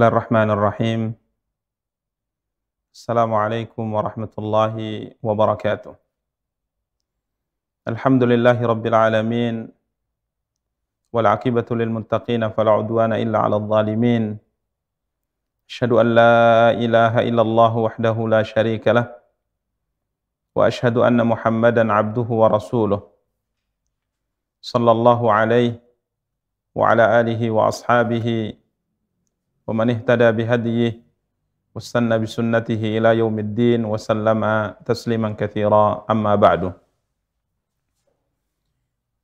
الله الرحمن الرحيم السلام عليكم ورحمة الله وبركاته الحمد لله رب العالمين والعقبة للمتقين فلا عدوان إلا على الظالمين أشهد أن لا إله إلا الله وحده لا شريك له وأشهد أن محمدا عبده ورسوله صلى الله عليه وعلى آله وأصحابه ومن اهتدى بهديه واستنى بسنته إلى يوم الدين وسلم تسليما كثيرا أما بعد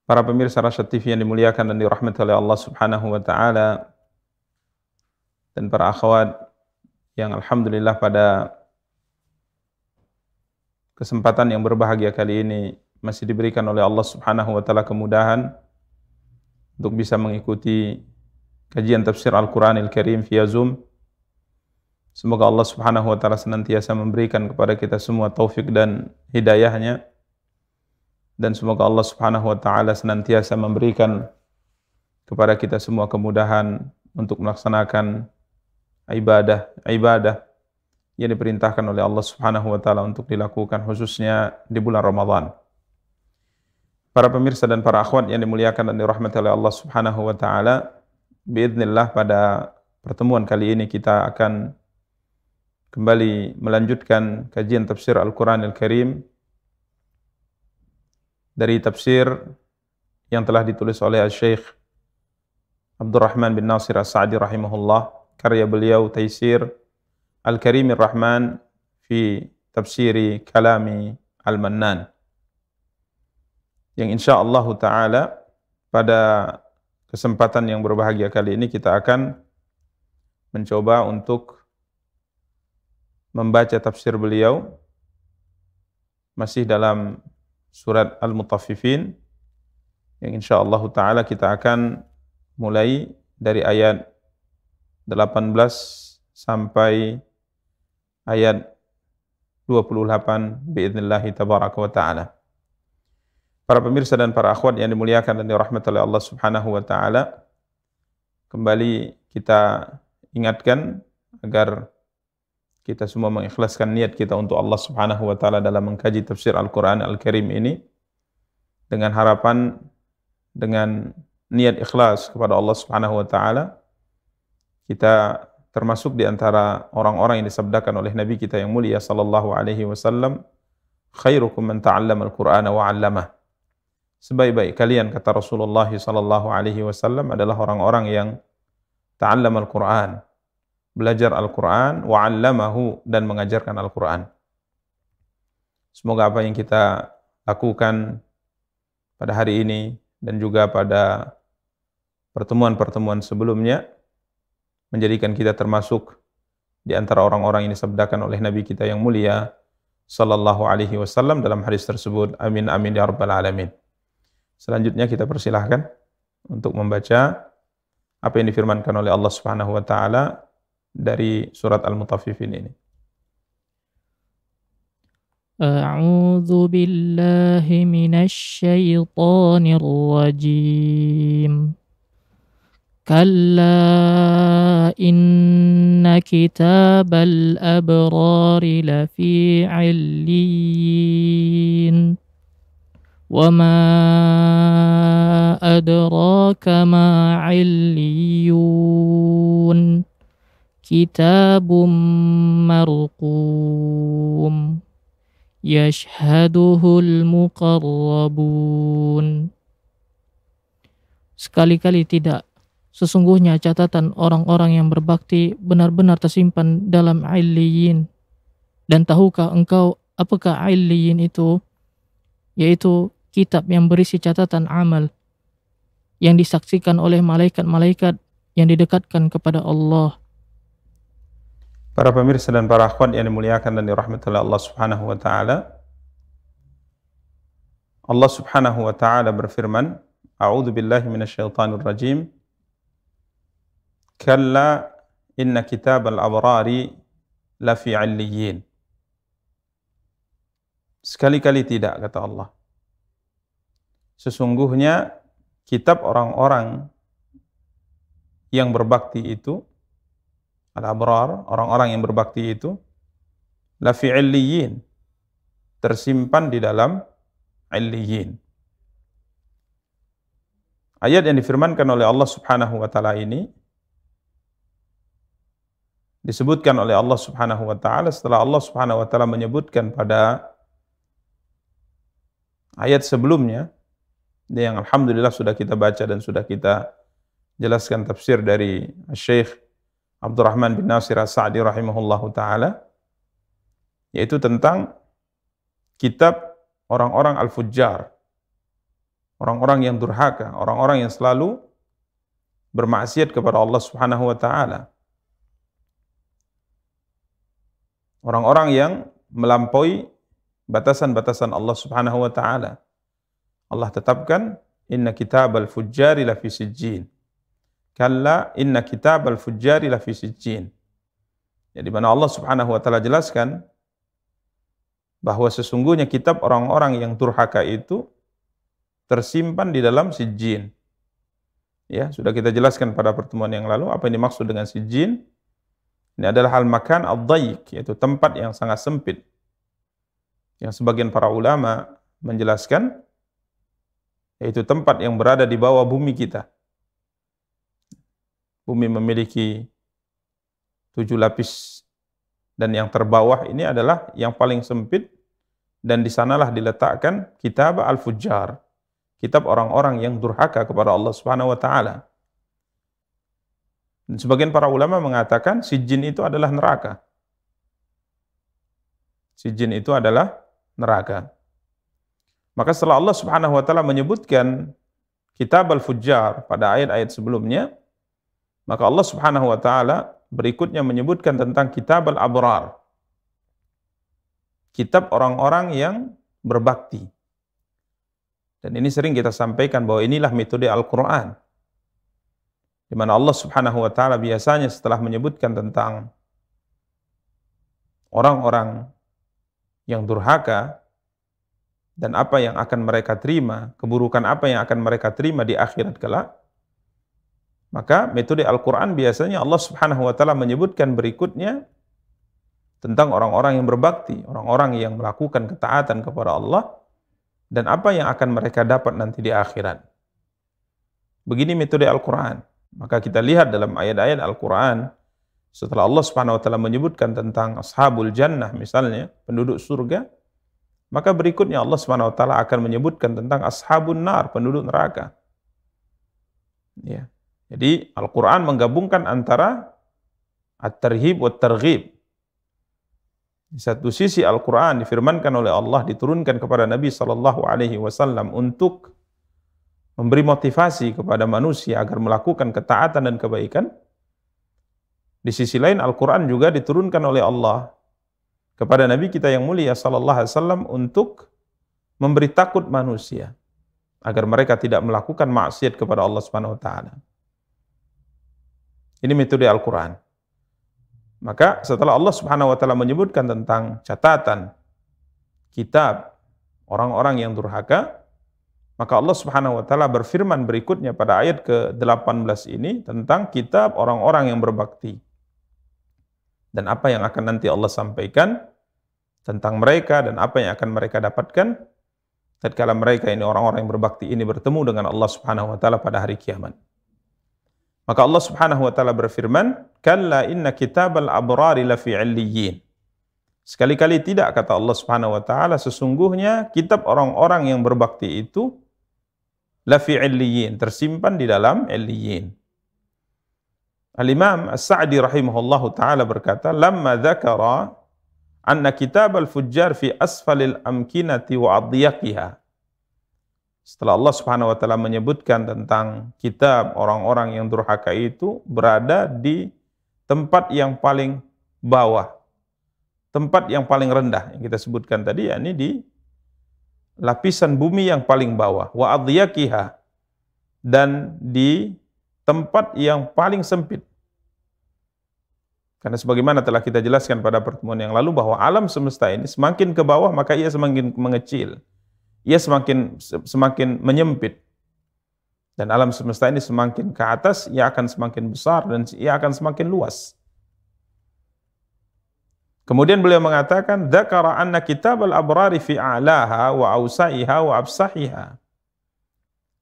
Para pemirsa Rasyad TV yang dimuliakan dan dirahmati oleh Allah Subhanahu wa taala dan para akhwat yang alhamdulillah pada kesempatan yang berbahagia kali ini masih diberikan oleh Allah Subhanahu wa taala kemudahan untuk bisa mengikuti kajian tafsir Al-Quranil Karim via Zoom. Semoga Allah Subhanahu wa taala senantiasa memberikan kepada kita semua taufik dan hidayahnya dan semoga Allah Subhanahu wa taala senantiasa memberikan kepada kita semua kemudahan untuk melaksanakan ibadah ibadah yang diperintahkan oleh Allah Subhanahu wa taala untuk dilakukan khususnya di bulan Ramadhan. Para pemirsa dan para akhwat yang dimuliakan dan dirahmati oleh Allah Subhanahu wa taala, Biidnillah pada pertemuan kali ini kita akan kembali melanjutkan kajian tafsir Al-Quran Al-Karim dari tafsir yang telah ditulis oleh Syekh Abdurrahman bin Nasir As-Sa'di rahimahullah karya beliau Taisir Al-Karim Ar-Rahman fi Tafsiri Kalami Al-Mannan yang insya Allah Ta'ala pada kesempatan yang berbahagia kali ini kita akan mencoba untuk membaca tafsir beliau masih dalam surat Al-Mutaffifin yang insya Allah Ta'ala kita akan mulai dari ayat 18 sampai ayat 28 باذن الله تبارك وتعالى. Para pemirsa dan para akhwat yang dimuliakan dan dirahmati oleh Allah Subhanahu wa taala, kembali kita ingatkan agar kita semua mengikhlaskan niat kita untuk Allah Subhanahu wa taala dalam mengkaji tafsir Al-Qur'an Al-Karim ini dengan harapan dengan niat ikhlas kepada Allah Subhanahu wa taala kita termasuk di antara orang-orang yang disabdakan oleh Nabi kita yang mulia sallallahu alaihi wasallam khairukum man ta'allama al-Qur'ana wa 'allamah sebaik-baik kalian kata Rasulullah sallallahu alaihi wasallam adalah orang-orang yang ta'allam al-Qur'an, belajar Al-Qur'an wa 'allamahu dan mengajarkan Al-Qur'an. Semoga apa yang kita lakukan pada hari ini dan juga pada pertemuan-pertemuan sebelumnya menjadikan kita termasuk di antara orang-orang yang disabdakan oleh Nabi kita yang mulia sallallahu alaihi wasallam dalam hadis tersebut. Amin amin ya rabbal alamin. Selanjutnya kita persilahkan untuk membaca apa yang difirmankan oleh Allah Subhanahu wa taala dari surat Al-Mutaffifin ini. أعوذ بالله من الشيطان الرجيم كلا إن كتاب الأبرار لفي عليين وما أدراك ما عليون كتاب مرقوم يشهده المقربون Sekali-kali tidak, sesungguhnya catatan orang-orang yang berbakti benar-benar tersimpan dalam Aliyin. Dan tahukah engkau apakah Aliyin itu? Yaitu kitab yang berisi catatan amal yang disaksikan oleh malaikat-malaikat yang didekatkan kepada Allah. Para pemirsa dan para akhwat yang dimuliakan dan dirahmati oleh Allah Subhanahu wa taala. Allah Subhanahu wa taala berfirman, A'udzu billahi minasyaitonir rajim. Kalla inna kitabal abrari lafi 'illiyin. Sekali-kali tidak kata Allah sesungguhnya kitab orang-orang yang berbakti itu al-abrar, orang-orang yang berbakti itu lafi tersimpan di dalam illiyin. Ayat yang difirmankan oleh Allah Subhanahu wa taala ini disebutkan oleh Allah Subhanahu wa taala setelah Allah Subhanahu wa taala menyebutkan pada ayat sebelumnya yang alhamdulillah sudah kita baca dan sudah kita jelaskan tafsir dari Syekh Abdurrahman bin Nasir As-Sa'di rahimahullahu taala yaitu tentang kitab orang-orang al-fujjar orang-orang yang durhaka, orang-orang yang selalu bermaksiat kepada Allah Subhanahu wa taala. Orang-orang yang melampaui batasan-batasan Allah Subhanahu wa taala. Allah tetapkan inna kitab al-fujjari lafi sijjin. Kalla inna kitab al-fujjari lafi sijjin. Jadi ya, mana Allah Subhanahu wa taala jelaskan bahwa sesungguhnya kitab orang-orang yang durhaka itu tersimpan di dalam sijjin. Ya, sudah kita jelaskan pada pertemuan yang lalu apa yang dimaksud dengan sijjin. Ini adalah hal makan ad-dayyiq, yaitu tempat yang sangat sempit. Yang sebagian para ulama menjelaskan yaitu tempat yang berada di bawah bumi kita. Bumi memiliki tujuh lapis dan yang terbawah ini adalah yang paling sempit dan di sanalah diletakkan kitab al-fujjar, kitab orang-orang yang durhaka kepada Allah Subhanahu wa taala. sebagian para ulama mengatakan si jin itu adalah neraka. Si jin itu adalah neraka. Maka setelah Allah Subhanahu wa taala menyebutkan kitab al-fujjar pada ayat-ayat sebelumnya, maka Allah Subhanahu wa taala berikutnya menyebutkan tentang kitab al-abrar. Kitab orang-orang yang berbakti. Dan ini sering kita sampaikan bahwa inilah metode Al-Qur'an. Di mana Allah Subhanahu wa taala biasanya setelah menyebutkan tentang orang-orang yang durhaka, dan apa yang akan mereka terima, keburukan apa yang akan mereka terima di akhirat kelak. Maka metode Al-Qur'an biasanya Allah Subhanahu wa taala menyebutkan berikutnya tentang orang-orang yang berbakti, orang-orang yang melakukan ketaatan kepada Allah dan apa yang akan mereka dapat nanti di akhirat. Begini metode Al-Qur'an. Maka kita lihat dalam ayat-ayat Al-Qur'an setelah Allah Subhanahu wa taala menyebutkan tentang ashabul jannah misalnya, penduduk surga, maka berikutnya Allah Subhanahu wa taala akan menyebutkan tentang ashabun nar, penduduk neraka. Ya. Jadi Al-Qur'an menggabungkan antara at-tarhib wa targhib. Di satu sisi Al-Qur'an difirmankan oleh Allah diturunkan kepada Nabi sallallahu alaihi wasallam untuk memberi motivasi kepada manusia agar melakukan ketaatan dan kebaikan. Di sisi lain Al-Qur'an juga diturunkan oleh Allah kepada Nabi kita yang mulia sallallahu alaihi wasallam untuk memberi takut manusia agar mereka tidak melakukan maksiat kepada Allah Subhanahu wa taala. Ini metode Al-Qur'an. Maka setelah Allah Subhanahu wa taala menyebutkan tentang catatan kitab orang-orang yang durhaka, maka Allah Subhanahu wa taala berfirman berikutnya pada ayat ke-18 ini tentang kitab orang-orang yang berbakti dan apa yang akan nanti Allah sampaikan tentang mereka dan apa yang akan mereka dapatkan tatkala mereka ini orang-orang yang berbakti ini bertemu dengan Allah Subhanahu wa taala pada hari kiamat. Maka Allah Subhanahu wa taala berfirman, "Kalla inna kitabal abrari lafi 'illiyyin." Sekali-kali tidak kata Allah Subhanahu wa taala sesungguhnya kitab orang-orang yang berbakti itu lafi illiyin tersimpan di dalam illiyin. Al-Imam As-Sa'di rahimahullahu taala berkata, "Lamma dzakara anna kitab al-fujjar fi asfalil amkinati wa adyaqiha." Setelah Allah Subhanahu wa taala menyebutkan tentang kitab orang-orang yang durhaka itu berada di tempat yang paling bawah. Tempat yang paling rendah yang kita sebutkan tadi yakni di lapisan bumi yang paling bawah wa adyaqiha dan di tempat yang paling sempit. Karena sebagaimana telah kita jelaskan pada pertemuan yang lalu bahwa alam semesta ini semakin ke bawah maka ia semakin mengecil. Ia semakin semakin menyempit. Dan alam semesta ini semakin ke atas ia akan semakin besar dan ia akan semakin luas. Kemudian beliau mengatakan, "Dzakara anna kitab al-abrari fi a'laha wa ausaiha wa absahiha."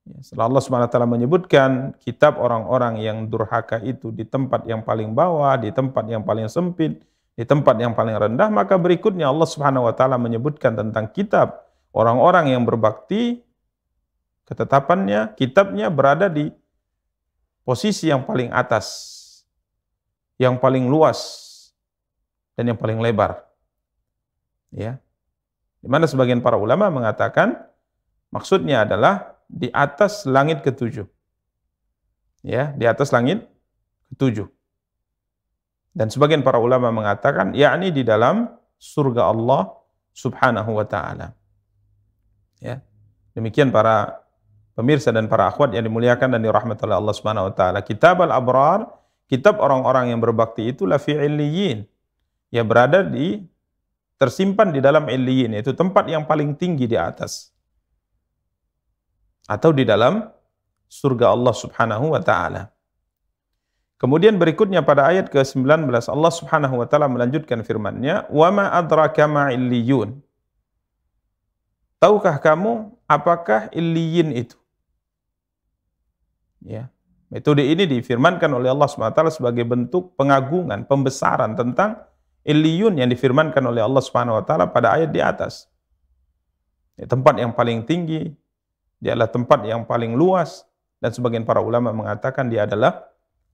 Ya, setelah Allah SWT menyebutkan kitab orang-orang yang durhaka itu di tempat yang paling bawah, di tempat yang paling sempit, di tempat yang paling rendah, maka berikutnya Allah Subhanahu wa taala menyebutkan tentang kitab orang-orang yang berbakti ketetapannya, kitabnya berada di posisi yang paling atas, yang paling luas dan yang paling lebar. Ya. Di mana sebagian para ulama mengatakan maksudnya adalah di atas langit ketujuh. Ya, di atas langit ketujuh. Dan sebagian para ulama mengatakan, yakni di dalam surga Allah subhanahu wa ta'ala. Ya. Demikian para pemirsa dan para akhwat yang dimuliakan dan dirahmati oleh Allah subhanahu wa ta'ala. Kitab al-abrar, kitab orang-orang yang berbakti itulah fi fi'illiyin. Ya berada di, tersimpan di dalam illiyin, yaitu tempat yang paling tinggi di atas atau di dalam surga Allah Subhanahu wa taala. Kemudian berikutnya pada ayat ke-19 Allah Subhanahu wa taala melanjutkan firman-Nya, "Wa ma adraka ma illiyun?" Tahukah kamu apakah illiyin itu? Ya. Metode ini difirmankan oleh Allah subhanahu wa taala sebagai bentuk pengagungan, pembesaran tentang illiyun yang difirmankan oleh Allah Subhanahu wa taala pada ayat di atas. Ya, tempat yang paling tinggi, dia adalah tempat yang paling luas dan sebagian para ulama mengatakan dia adalah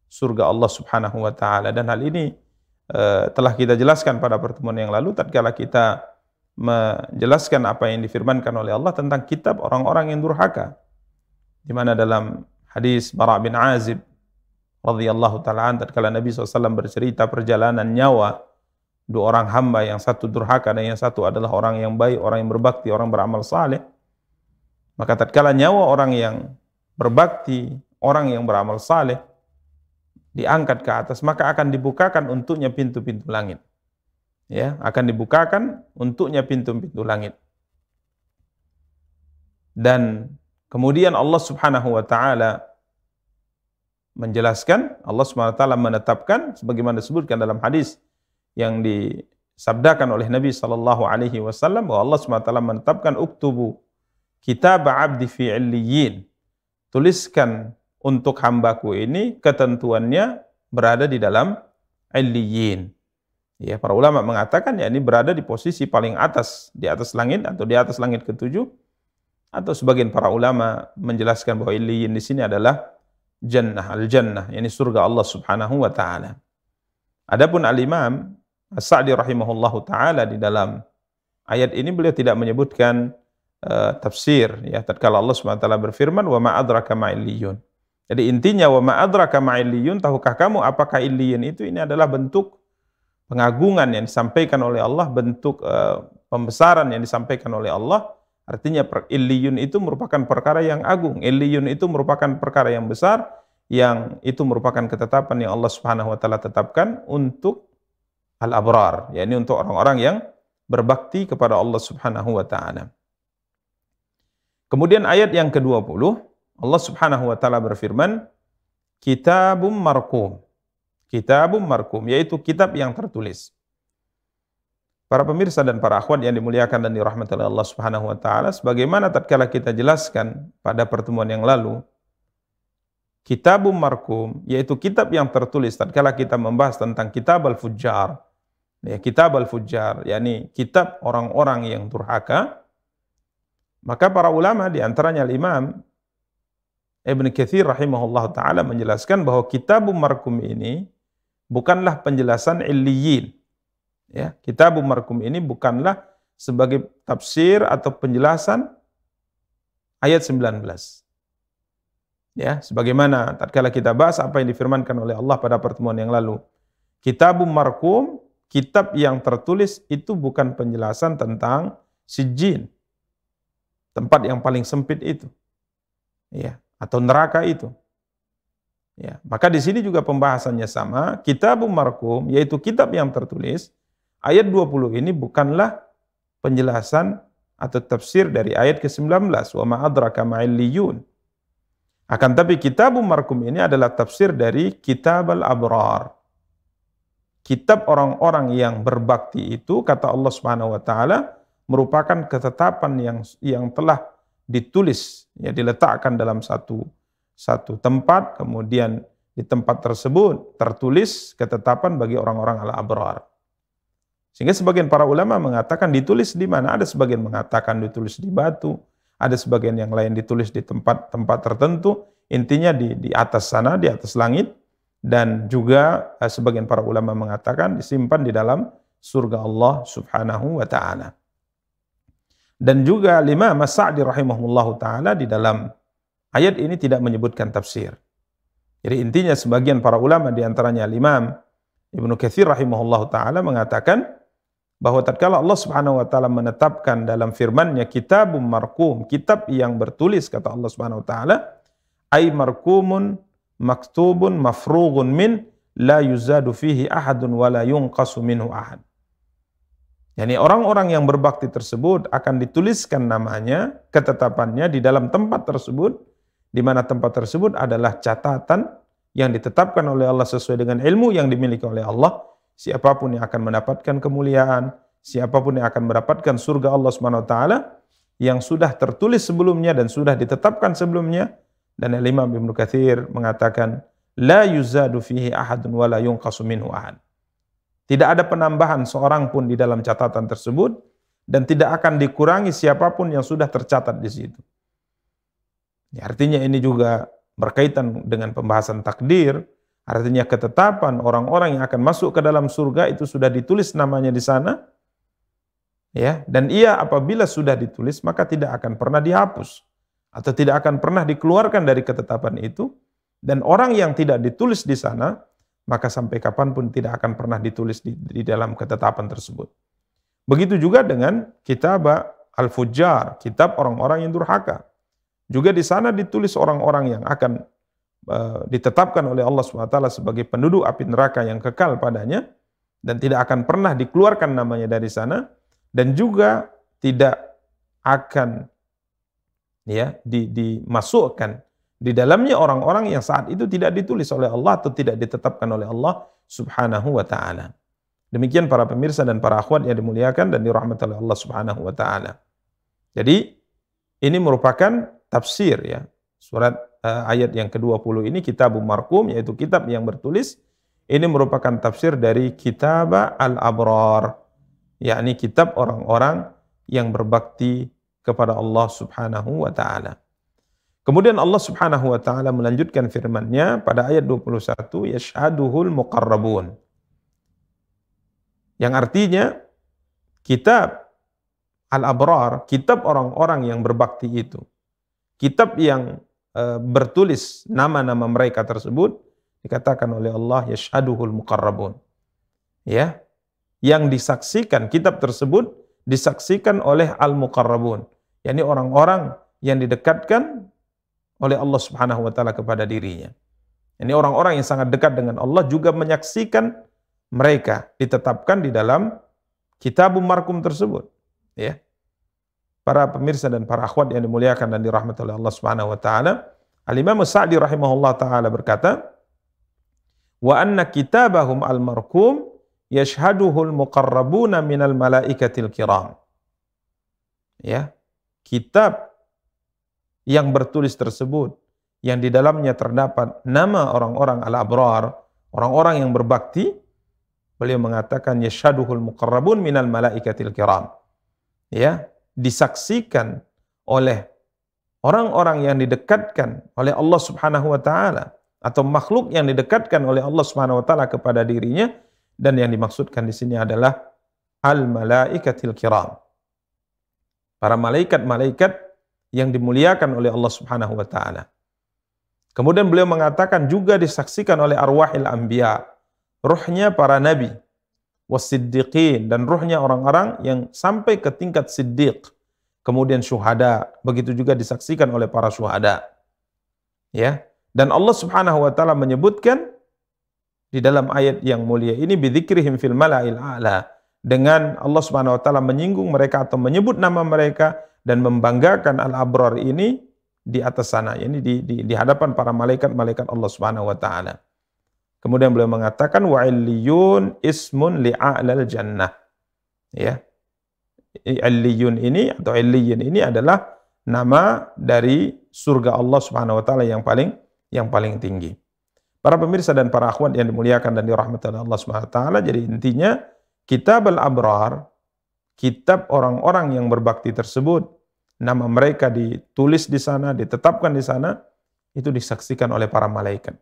surga Allah Subhanahu wa taala dan hal ini uh, telah kita jelaskan pada pertemuan yang lalu tatkala kita menjelaskan apa yang difirmankan oleh Allah tentang kitab orang-orang yang durhaka. Di mana dalam hadis Bara bin Azib radhiyallahu taala tatkala Nabi SAW bercerita perjalanan nyawa dua orang hamba yang satu durhaka dan yang satu adalah orang yang baik, orang yang berbakti, orang beramal saleh maka tatkala nyawa orang yang berbakti, orang yang beramal saleh diangkat ke atas, maka akan dibukakan untuknya pintu-pintu langit. Ya, akan dibukakan untuknya pintu-pintu langit. Dan kemudian Allah Subhanahu wa taala menjelaskan Allah Subhanahu wa taala menetapkan sebagaimana disebutkan dalam hadis yang disabdakan oleh Nabi sallallahu alaihi wasallam bahwa Allah Subhanahu wa taala menetapkan uktubu kitab abdi fi Tuliskan untuk hambaku ini ketentuannya berada di dalam illiyin. Ya, para ulama mengatakan ya ini berada di posisi paling atas, di atas langit atau di atas langit ketujuh. Atau sebagian para ulama menjelaskan bahwa illiyin di sini adalah jannah, al-jannah, yakni surga Allah Subhanahu wa taala. Adapun al-Imam As-Sa'di rahimahullahu taala di dalam ayat ini beliau tidak menyebutkan uh, tafsir ya tatkala Allah Subhanahu wa taala berfirman wa ma adraka ma illiyun. Jadi intinya wa ma adraka ma illiyun tahukah kamu apakah illiyun itu ini adalah bentuk pengagungan yang disampaikan oleh Allah bentuk uh, pembesaran yang disampaikan oleh Allah artinya illiyun itu merupakan perkara yang agung illiyun itu merupakan perkara yang besar yang itu merupakan ketetapan yang Allah Subhanahu wa taala tetapkan untuk al-abrar yakni untuk orang-orang yang berbakti kepada Allah Subhanahu wa taala. Kemudian ayat yang ke-20, Allah Subhanahu wa taala berfirman, "Kitabum Markum. Kitabum Markum, yaitu kitab yang tertulis. Para pemirsa dan para akhwat yang dimuliakan dan dirahmati oleh Allah Subhanahu wa taala, sebagaimana tatkala kita jelaskan pada pertemuan yang lalu, kitabum markum yaitu kitab yang tertulis tatkala kita membahas tentang kitab al-fujjar. Ya, kitab al-fujjar yakni kitab orang-orang yang durhaka maka para ulama di antaranya Imam Ibn Kathir rahimahullah taala menjelaskan bahwa Kitabum Markum ini bukanlah penjelasan illiyin. Ya, Kitabum Markum ini bukanlah sebagai tafsir atau penjelasan ayat 19. Ya, sebagaimana tatkala kita bahas apa yang difirmankan oleh Allah pada pertemuan yang lalu. Kitabum Markum, kitab yang tertulis itu bukan penjelasan tentang si jin tempat yang paling sempit itu. Ya, atau neraka itu. Ya, maka di sini juga pembahasannya sama, kitab markum yaitu kitab yang tertulis, ayat 20 ini bukanlah penjelasan atau tafsir dari ayat ke-19 wa ma adraka Akan tapi kitab markum ini adalah tafsir dari kitab al-abrar. Kitab orang-orang yang berbakti itu kata Allah swt merupakan ketetapan yang yang telah ditulis ya diletakkan dalam satu satu tempat kemudian di tempat tersebut tertulis ketetapan bagi orang-orang ala abrar. Sehingga sebagian para ulama mengatakan ditulis di mana, ada sebagian mengatakan ditulis di batu, ada sebagian yang lain ditulis di tempat-tempat tertentu, intinya di, di atas sana, di atas langit, dan juga eh, sebagian para ulama mengatakan disimpan di dalam surga Allah subhanahu wa ta'ala. Dan juga lima masak Sa'di rahimahullahu taala di dalam ayat ini tidak menyebutkan tafsir. Jadi intinya sebagian para ulama di antaranya Imam Ibnu Katsir rahimahullahu taala mengatakan bahwa tatkala Allah Subhanahu wa taala menetapkan dalam firman-Nya kitabum marqum, kitab yang bertulis kata Allah Subhanahu wa taala, ay marqumun maktubun mafrughun min la yuzadu fihi ahadun wa la yunqasu minhu ahad. Yani orang-orang yang berbakti tersebut akan dituliskan namanya, ketetapannya di dalam tempat tersebut, di mana tempat tersebut adalah catatan yang ditetapkan oleh Allah sesuai dengan ilmu yang dimiliki oleh Allah. Siapapun yang akan mendapatkan kemuliaan, siapapun yang akan mendapatkan surga Allah Subhanahu wa taala yang sudah tertulis sebelumnya dan sudah ditetapkan sebelumnya dan Imam Ibnu Katsir mengatakan la yuzadu fihi ahadun wa la yunqasu minhu ahad. Tidak ada penambahan seorang pun di dalam catatan tersebut dan tidak akan dikurangi siapapun yang sudah tercatat di situ. Ya, artinya ini juga berkaitan dengan pembahasan takdir, artinya ketetapan orang-orang yang akan masuk ke dalam surga itu sudah ditulis namanya di sana. Ya, dan ia apabila sudah ditulis maka tidak akan pernah dihapus atau tidak akan pernah dikeluarkan dari ketetapan itu dan orang yang tidak ditulis di sana maka sampai kapanpun tidak akan pernah ditulis di, di dalam ketetapan tersebut. Begitu juga dengan kitab al fujar kitab orang-orang yang durhaka. Juga di sana ditulis orang-orang yang akan uh, ditetapkan oleh Allah SWT sebagai penduduk api neraka yang kekal padanya dan tidak akan pernah dikeluarkan namanya dari sana dan juga tidak akan ya di, dimasukkan di dalamnya orang-orang yang saat itu tidak ditulis oleh Allah atau tidak ditetapkan oleh Allah subhanahu wa ta'ala. Demikian para pemirsa dan para akhwat yang dimuliakan dan dirahmati oleh Allah subhanahu wa ta'ala. Jadi ini merupakan tafsir ya. Surat uh, ayat yang ke-20 ini kitab markum yaitu kitab yang bertulis ini merupakan tafsir dari kitab al-abrar yakni kitab orang-orang yang berbakti kepada Allah Subhanahu wa taala. Kemudian Allah Subhanahu wa taala melanjutkan firman-Nya pada ayat 21 yashaduhul muqarrabun. Yang artinya kitab al-abrar, kitab orang-orang yang berbakti itu. Kitab yang e, bertulis nama-nama mereka tersebut dikatakan oleh Allah yashaduhul muqarrabun. Ya. Yang disaksikan kitab tersebut disaksikan oleh al-muqarrabun, yakni orang-orang yang didekatkan oleh Allah Subhanahu wa taala kepada dirinya. Ini orang-orang yang sangat dekat dengan Allah juga menyaksikan mereka ditetapkan di dalam kitabum markum tersebut, ya. Para pemirsa dan para akhwat yang dimuliakan dan dirahmati oleh Allah Subhanahu wa taala, Al-Imam Sa'di rahimahullah taala berkata, "Wa anna kitabahum al-markum yashhaduhul muqarrabuna minal malaikatil kiram." Ya, kitab yang bertulis tersebut yang di dalamnya terdapat nama orang-orang al-abrar, orang-orang yang berbakti, beliau mengatakan yashaduhul muqarrabun minal malaikatil kiram. Ya, disaksikan oleh orang-orang yang didekatkan oleh Allah Subhanahu wa taala atau makhluk yang didekatkan oleh Allah Subhanahu wa taala kepada dirinya dan yang dimaksudkan di sini adalah al malaikatil kiram. Para malaikat-malaikat yang dimuliakan oleh Allah Subhanahu wa taala. Kemudian beliau mengatakan juga disaksikan oleh arwahil anbiya, ruhnya para nabi, wasiddiqin dan ruhnya orang-orang yang sampai ke tingkat siddiq. Kemudian syuhada, begitu juga disaksikan oleh para syuhada. Ya. Dan Allah Subhanahu wa taala menyebutkan di dalam ayat yang mulia ini bidzikrihim fil mala'il a'la dengan Allah Subhanahu wa taala menyinggung mereka atau menyebut nama mereka dan membanggakan al-abrar ini di atas sana, ini di, di, di hadapan para malaikat-malaikat Allah Subhanahu wa taala. Kemudian beliau mengatakan wa illiyun ismun li'a'lal jannah. Ya. Illiyun ini atau illiyin ini adalah nama dari surga Allah Subhanahu wa taala yang paling yang paling tinggi. Para pemirsa dan para akhwat yang dimuliakan dan dirahmati oleh Allah Subhanahu wa taala, jadi intinya kitab al-abrar kitab orang-orang yang berbakti tersebut, nama mereka ditulis di sana, ditetapkan di sana, itu disaksikan oleh para malaikat.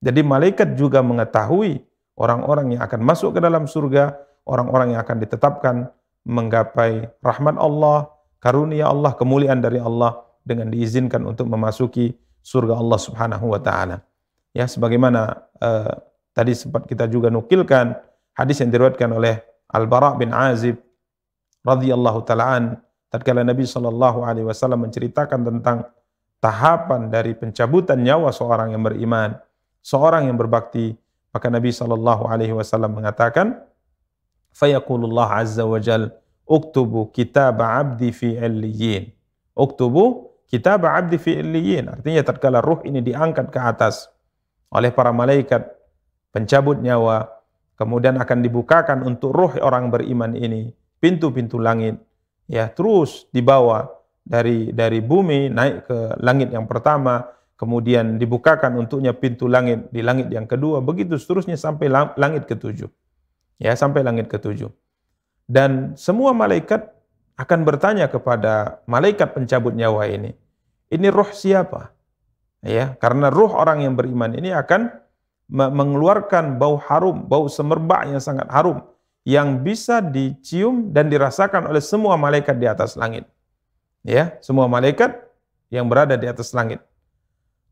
Jadi malaikat juga mengetahui orang-orang yang akan masuk ke dalam surga, orang-orang yang akan ditetapkan menggapai rahmat Allah, karunia Allah, kemuliaan dari Allah dengan diizinkan untuk memasuki surga Allah Subhanahu wa taala. Ya, sebagaimana uh, tadi sempat kita juga nukilkan hadis yang diriwayatkan oleh Al-Bara bin Azib radhiyallahu taalaan tatkala Nabi Shallallahu alaihi wasallam menceritakan tentang tahapan dari pencabutan nyawa seorang yang beriman, seorang yang berbakti, maka Nabi Shallallahu alaihi wasallam mengatakan fayaqulullah azza wa jal uktubu kitab abdi fi illiyin uktubu kitab abdi fi illiyin artinya tatkala ruh ini diangkat ke atas oleh para malaikat pencabut nyawa kemudian akan dibukakan untuk ruh orang beriman ini pintu-pintu langit ya terus dibawa dari dari bumi naik ke langit yang pertama kemudian dibukakan untuknya pintu langit di langit yang kedua begitu seterusnya sampai langit ketujuh ya sampai langit ketujuh dan semua malaikat akan bertanya kepada malaikat pencabut nyawa ini ini roh siapa ya karena roh orang yang beriman ini akan mengeluarkan bau harum bau semerbak yang sangat harum yang bisa dicium dan dirasakan oleh semua malaikat di atas langit. Ya, semua malaikat yang berada di atas langit.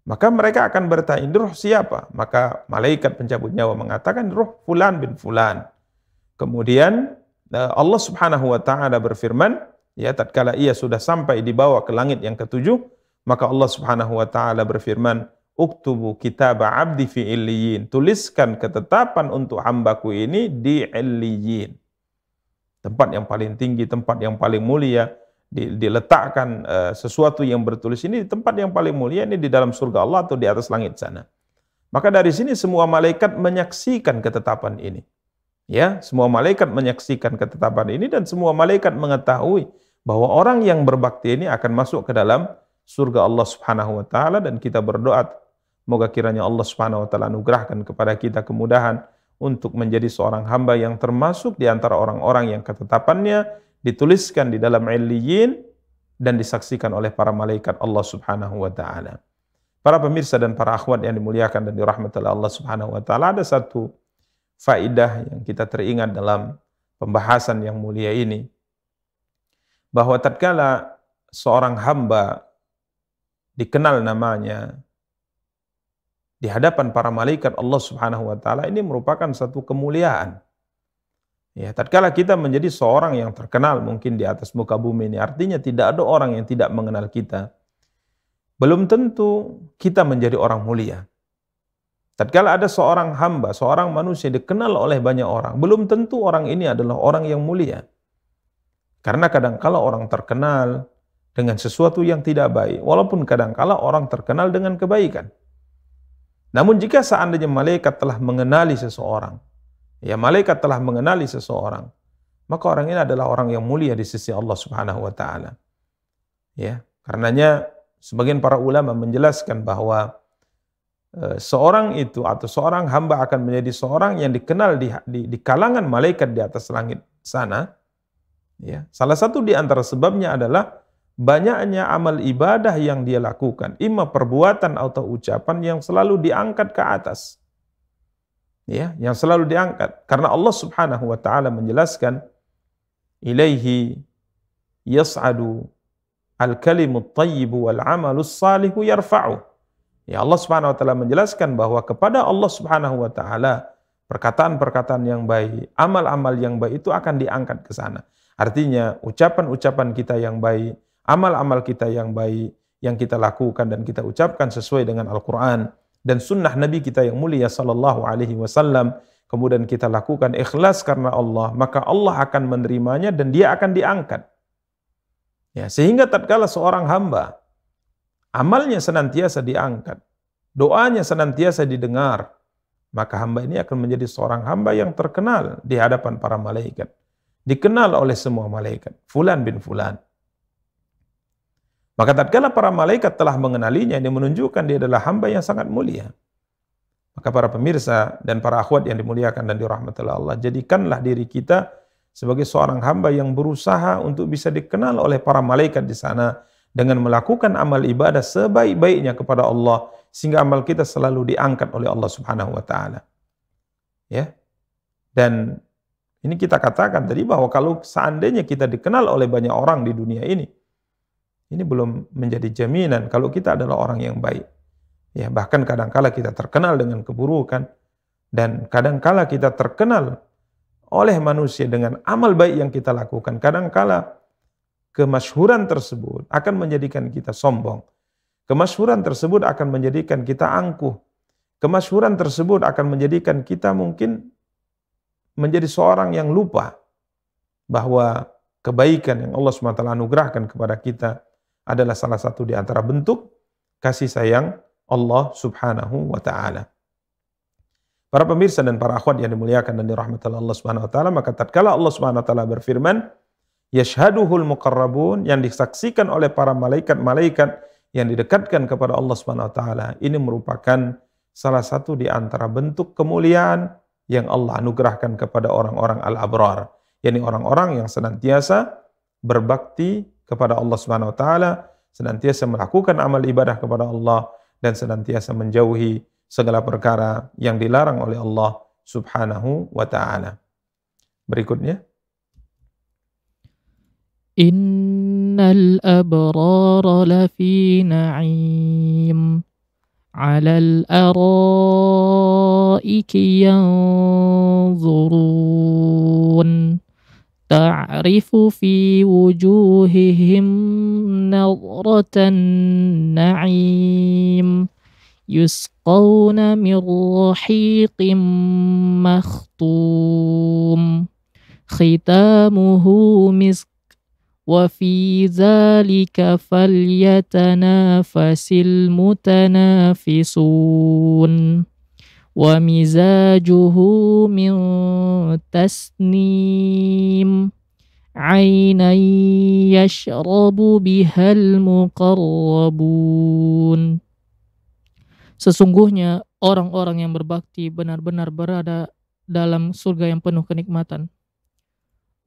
Maka mereka akan bertanya, roh siapa? Maka malaikat pencabut nyawa mengatakan, roh fulan bin fulan. Kemudian eh, Allah subhanahu wa ta'ala berfirman, ya tatkala ia sudah sampai dibawa ke langit yang ketujuh, maka Allah subhanahu wa ta'ala berfirman, uktubu kitab abdi fi illiyin. Tuliskan ketetapan untuk hambaku ini di illiyin. Tempat yang paling tinggi, tempat yang paling mulia. Diletakkan eh, sesuatu yang bertulis ini di tempat yang paling mulia, ini di dalam surga Allah atau di atas langit sana. Maka dari sini semua malaikat menyaksikan ketetapan ini. Ya, semua malaikat menyaksikan ketetapan ini dan semua malaikat mengetahui bahwa orang yang berbakti ini akan masuk ke dalam surga Allah Subhanahu wa taala dan kita berdoa Moga kiranya Allah Subhanahu wa taala anugerahkan kepada kita kemudahan untuk menjadi seorang hamba yang termasuk di antara orang-orang yang ketetapannya dituliskan di dalam illiyin dan disaksikan oleh para malaikat Allah Subhanahu wa taala. Para pemirsa dan para akhwat yang dimuliakan dan dirahmati oleh Allah Subhanahu wa taala, ada satu faidah yang kita teringat dalam pembahasan yang mulia ini bahwa tatkala seorang hamba dikenal namanya, di hadapan para malaikat Allah Subhanahu wa taala ini merupakan satu kemuliaan. Ya, tatkala kita menjadi seorang yang terkenal mungkin di atas muka bumi ini artinya tidak ada orang yang tidak mengenal kita. Belum tentu kita menjadi orang mulia. Tatkala ada seorang hamba, seorang manusia dikenal oleh banyak orang, belum tentu orang ini adalah orang yang mulia. Karena kadang kala orang terkenal dengan sesuatu yang tidak baik, walaupun kadang kala orang terkenal dengan kebaikan. Namun jika seandainya malaikat telah mengenali seseorang, ya malaikat telah mengenali seseorang, maka orang ini adalah orang yang mulia di sisi Allah Subhanahu wa taala. Ya, karenanya sebagian para ulama menjelaskan bahwa e, seorang itu atau seorang hamba akan menjadi seorang yang dikenal di, di, di kalangan malaikat di atas langit sana. Ya, salah satu di antara sebabnya adalah banyaknya amal ibadah yang dia lakukan, ima perbuatan atau ucapan yang selalu diangkat ke atas. Ya, yang selalu diangkat karena Allah Subhanahu wa taala menjelaskan ilaihi yas'adu al-kalimut tayyibu wal amalus salihu yarfa'u. Ya Allah Subhanahu wa taala menjelaskan bahwa kepada Allah Subhanahu wa taala perkataan-perkataan yang baik, amal-amal yang baik itu akan diangkat ke sana. Artinya ucapan-ucapan kita yang baik, amal-amal kita yang baik yang kita lakukan dan kita ucapkan sesuai dengan Al-Qur'an dan sunnah Nabi kita yang mulia sallallahu alaihi wasallam kemudian kita lakukan ikhlas karena Allah maka Allah akan menerimanya dan dia akan diangkat ya sehingga tatkala seorang hamba amalnya senantiasa diangkat doanya senantiasa didengar maka hamba ini akan menjadi seorang hamba yang terkenal di hadapan para malaikat dikenal oleh semua malaikat fulan bin fulan maka tatkala para malaikat telah mengenalinya, ini menunjukkan dia adalah hamba yang sangat mulia. Maka para pemirsa dan para akhwat yang dimuliakan dan dirahmati Allah, jadikanlah diri kita sebagai seorang hamba yang berusaha untuk bisa dikenal oleh para malaikat di sana dengan melakukan amal ibadah sebaik-baiknya kepada Allah sehingga amal kita selalu diangkat oleh Allah Subhanahu wa taala. Ya. Dan ini kita katakan tadi bahwa kalau seandainya kita dikenal oleh banyak orang di dunia ini, ini belum menjadi jaminan kalau kita adalah orang yang baik. Ya, bahkan kadangkala kita terkenal dengan keburukan dan kadangkala kita terkenal oleh manusia dengan amal baik yang kita lakukan. Kadangkala kemasyhuran tersebut akan menjadikan kita sombong. Kemasyhuran tersebut akan menjadikan kita angkuh. Kemasyhuran tersebut akan menjadikan kita mungkin menjadi seorang yang lupa bahwa kebaikan yang Allah SWT anugerahkan kepada kita adalah salah satu di antara bentuk kasih sayang Allah Subhanahu wa taala. Para pemirsa dan para akhwat yang dimuliakan dan dirahmati Allah Subhanahu wa taala, maka tatkala Allah Subhanahu wa taala berfirman, yashhaduhul muqarrabun yang disaksikan oleh para malaikat-malaikat yang didekatkan kepada Allah Subhanahu wa taala, ini merupakan salah satu di antara bentuk kemuliaan yang Allah anugerahkan kepada orang-orang al-abrar, yakni orang-orang yang senantiasa berbakti kepada Allah Subhanahu wa taala, senantiasa melakukan amal ibadah kepada Allah dan senantiasa menjauhi segala perkara yang dilarang oleh Allah Subhanahu wa taala. Berikutnya Innal abrara lafi na'im على الأرائك ينظرون تعرف في وجوههم نظرة النعيم يسقون من رحيق مختوم ختامه مسك وفي ذلك فليتنافس المتنافسون ومزاجه من تسنيم عينا يشرب بها المقربون Sesungguhnya orang-orang yang berbakti benar-benar berada dalam surga yang penuh kenikmatan.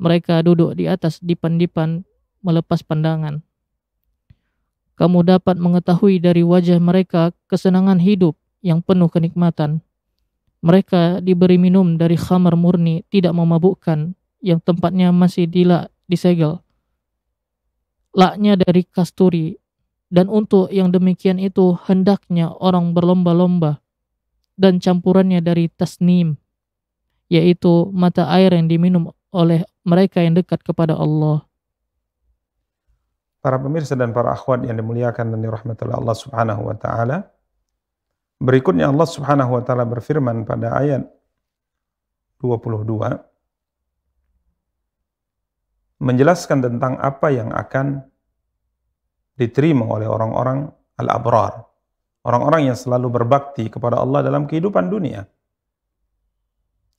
Mereka duduk di atas dipan-dipan melepas pandangan. Kamu dapat mengetahui dari wajah mereka kesenangan hidup yang penuh kenikmatan mereka diberi minum dari khamar murni, tidak memabukkan, yang tempatnya masih dilak, disegel. Laknya dari kasturi, dan untuk yang demikian itu hendaknya orang berlomba-lomba, dan campurannya dari tasnim, yaitu mata air yang diminum oleh mereka yang dekat kepada Allah. Para pemirsa dan para akhwat yang dimuliakan dan dirahmati Allah Subhanahu wa taala, Berikutnya Allah Subhanahu wa taala berfirman pada ayat 22 menjelaskan tentang apa yang akan diterima oleh orang-orang al-abrar, orang-orang yang selalu berbakti kepada Allah dalam kehidupan dunia.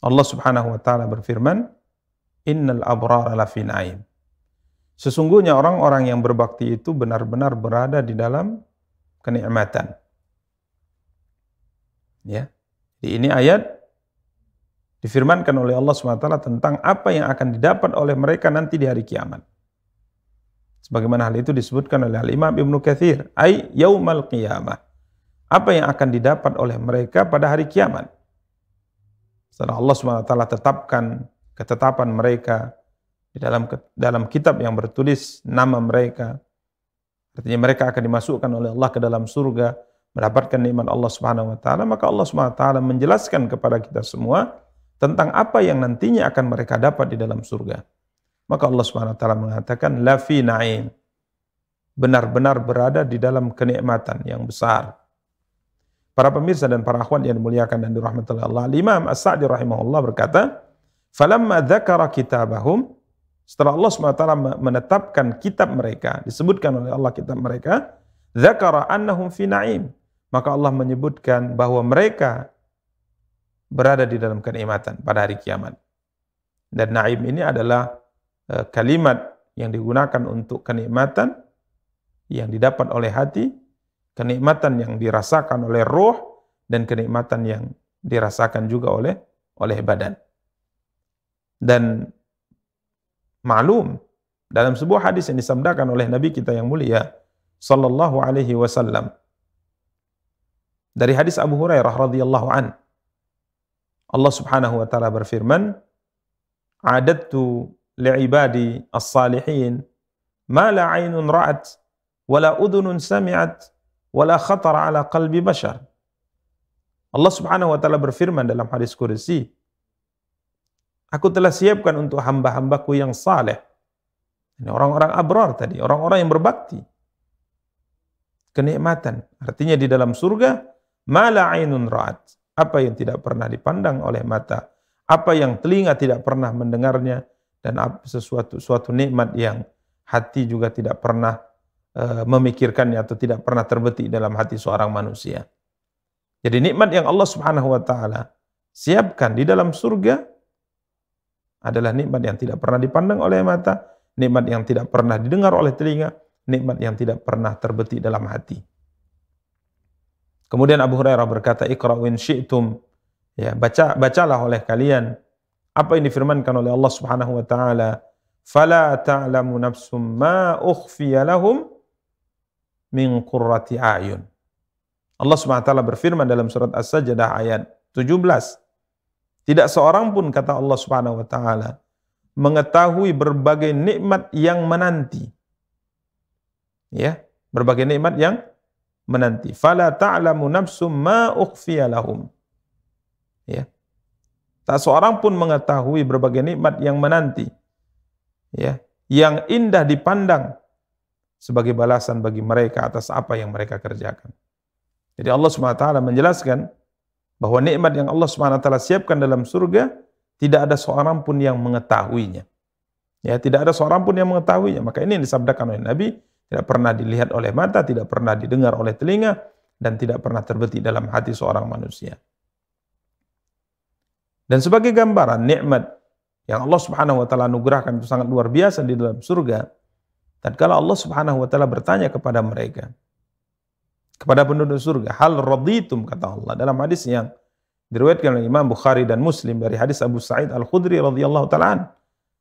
Allah Subhanahu wa taala berfirman, "Innal abrara lafi na'im." Sesungguhnya orang-orang yang berbakti itu benar-benar berada di dalam kenikmatan. Ya. Jadi ini ayat difirmankan oleh Allah SWT tentang apa yang akan didapat oleh mereka nanti di hari kiamat. Sebagaimana hal itu disebutkan oleh Al-Imam Ibnu Kathir. Ay yaumal qiyamah. Apa yang akan didapat oleh mereka pada hari kiamat. Setelah Allah SWT tetapkan ketetapan mereka di dalam dalam kitab yang bertulis nama mereka. Artinya mereka akan dimasukkan oleh Allah ke dalam surga mendapatkan nikmat Allah Subhanahu wa taala, maka Allah Subhanahu wa taala menjelaskan kepada kita semua tentang apa yang nantinya akan mereka dapat di dalam surga. Maka Allah Subhanahu wa taala mengatakan la fi na'im. Benar-benar berada di dalam kenikmatan yang besar. Para pemirsa dan para akhwat yang dimuliakan dan dirahmati Allah, Imam As-Sa'di rahimahullah berkata, "Falamma dzakara kitabahum" Setelah Allah SWT menetapkan kitab mereka, disebutkan oleh Allah kitab mereka, "Dzakara annahum fi na'im." Maka Allah menyebutkan bahwa mereka berada di dalam kenikmatan pada hari kiamat. Dan naib ini adalah eh, kalimat yang digunakan untuk kenikmatan yang didapat oleh hati, kenikmatan yang dirasakan oleh roh dan kenikmatan yang dirasakan juga oleh oleh badan. Dan malum dalam sebuah hadis yang disabdakan oleh Nabi kita yang mulia sallallahu alaihi wasallam dari hadis Abu Hurairah radhiyallahu an. Allah Subhanahu wa taala berfirman, "Adattu li'ibadi as-salihin ma la 'ainun ra'at wa la udhunun sami'at wa la khatara 'ala qalbi bashar." Allah Subhanahu wa taala berfirman dalam hadis kursi, "Aku telah siapkan untuk hamba-hambaku yang saleh." Ini orang-orang abrar tadi, orang-orang yang berbakti. Kenikmatan. Artinya di dalam surga Mala ainun ra'at. Apa yang tidak pernah dipandang oleh mata, apa yang telinga tidak pernah mendengarnya dan sesuatu suatu nikmat yang hati juga tidak pernah e, memikirkannya atau tidak pernah terbetik dalam hati seorang manusia. Jadi nikmat yang Allah Subhanahu wa taala siapkan di dalam surga adalah nikmat yang tidak pernah dipandang oleh mata, nikmat yang tidak pernah didengar oleh telinga, nikmat yang tidak pernah terbetik dalam hati. Kemudian Abu Hurairah berkata, "Iqra'u syi'tum." Ya, baca bacalah oleh kalian apa yang difirmankan oleh Allah Subhanahu wa taala, "Fala ta'lamu nafsum ma ukhfiya lahum min qurrati a'yun." Allah Subhanahu wa taala berfirman dalam surat As-Sajdah ayat 17. Tidak seorang pun kata Allah Subhanahu wa taala mengetahui berbagai nikmat yang menanti. Ya, berbagai nikmat yang menanti. Fala ta'lamu nafsum ma ukhfiya lahum. Ya. Tak seorang pun mengetahui berbagai nikmat yang menanti. Ya, yang indah dipandang sebagai balasan bagi mereka atas apa yang mereka kerjakan. Jadi Allah SWT menjelaskan bahwa nikmat yang Allah SWT siapkan dalam surga tidak ada seorang pun yang mengetahuinya. Ya, tidak ada seorang pun yang mengetahuinya. Maka ini yang disabdakan oleh Nabi, tidak pernah dilihat oleh mata, tidak pernah didengar oleh telinga, dan tidak pernah terbetik dalam hati seorang manusia. Dan sebagai gambaran nikmat yang Allah Subhanahu wa taala anugerahkan itu sangat luar biasa di dalam surga. kalau Allah Subhanahu wa taala bertanya kepada mereka kepada penduduk surga, hal raditum kata Allah dalam hadis yang diriwayatkan oleh Imam Bukhari dan Muslim dari hadis Abu Sa'id Al-Khudri radhiyallahu taala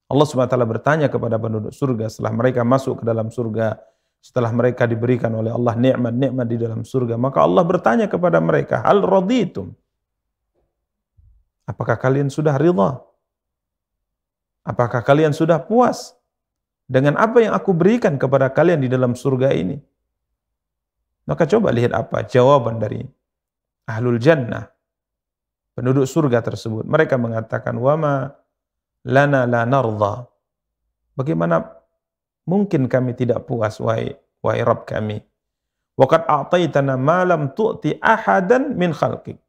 Allah Subhanahu wa taala bertanya kepada penduduk surga setelah mereka masuk ke dalam surga setelah mereka diberikan oleh Allah nikmat-nikmat di dalam surga, maka Allah bertanya kepada mereka, "Hal raditum?" Apakah kalian sudah ridha? Apakah kalian sudah puas dengan apa yang aku berikan kepada kalian di dalam surga ini? Maka coba lihat apa jawaban dari ahlul jannah, penduduk surga tersebut. Mereka mengatakan, "Wama lana la nardha." Bagaimana Mungkin kami tidak puas wahai wahai Rabb kami. Waqad a'taitana ma lam tu'ti ahadan min khalqik.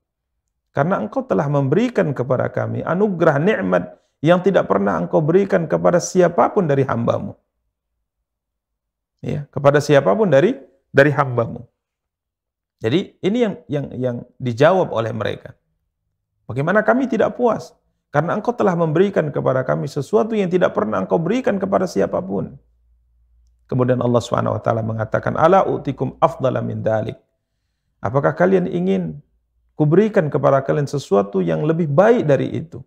Karena engkau telah memberikan kepada kami anugerah nikmat yang tidak pernah engkau berikan kepada siapapun dari hambamu. Ya, kepada siapapun dari dari hambamu. Jadi ini yang yang yang dijawab oleh mereka. Bagaimana kami tidak puas? Karena engkau telah memberikan kepada kami sesuatu yang tidak pernah engkau berikan kepada siapapun. Kemudian Allah Subhanahu wa taala mengatakan, "Ala utikum afdala min dalik." Apakah kalian ingin kuberikan kepada kalian sesuatu yang lebih baik dari itu?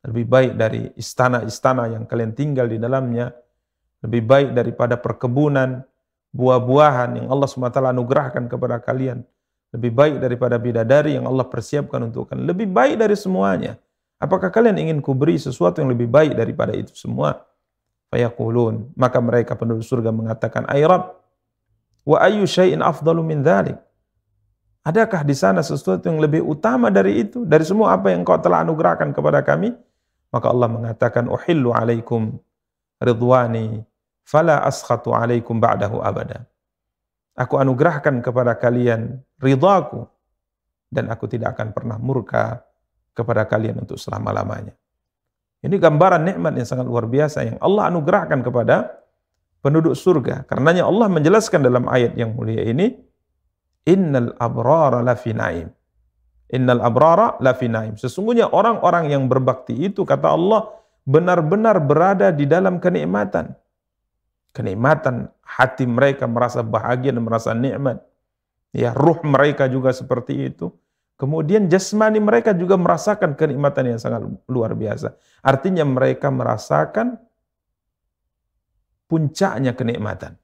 Lebih baik dari istana-istana yang kalian tinggal di dalamnya, lebih baik daripada perkebunan, buah-buahan yang Allah SWT anugerahkan kepada kalian, lebih baik daripada bidadari yang Allah persiapkan untuk kalian, lebih baik dari semuanya. Apakah kalian ingin kuberi sesuatu yang lebih baik daripada itu semua? Fayakulun. Maka mereka penduduk surga mengatakan, Ay Rab, wa ayu syai'in afdalu min dhalik. Adakah di sana sesuatu yang lebih utama dari itu? Dari semua apa yang kau telah anugerahkan kepada kami? Maka Allah mengatakan, Uhillu alaikum ridwani, fala askhatu alaikum ba'dahu abada. Aku anugerahkan kepada kalian ridhaku, dan aku tidak akan pernah murka kepada kalian untuk selama-lamanya. Ini gambaran nikmat yang sangat luar biasa yang Allah anugerahkan kepada penduduk surga. Karenanya Allah menjelaskan dalam ayat yang mulia ini, Innal abrara lafi naim. Innal abrara lafi naim. Sesungguhnya orang-orang yang berbakti itu, kata Allah, benar-benar berada di dalam kenikmatan. Kenikmatan hati mereka merasa bahagia dan merasa nikmat. Ya, ruh mereka juga seperti itu. Kemudian jasmani mereka juga merasakan kenikmatan yang sangat luar biasa. Artinya mereka merasakan puncaknya kenikmatan.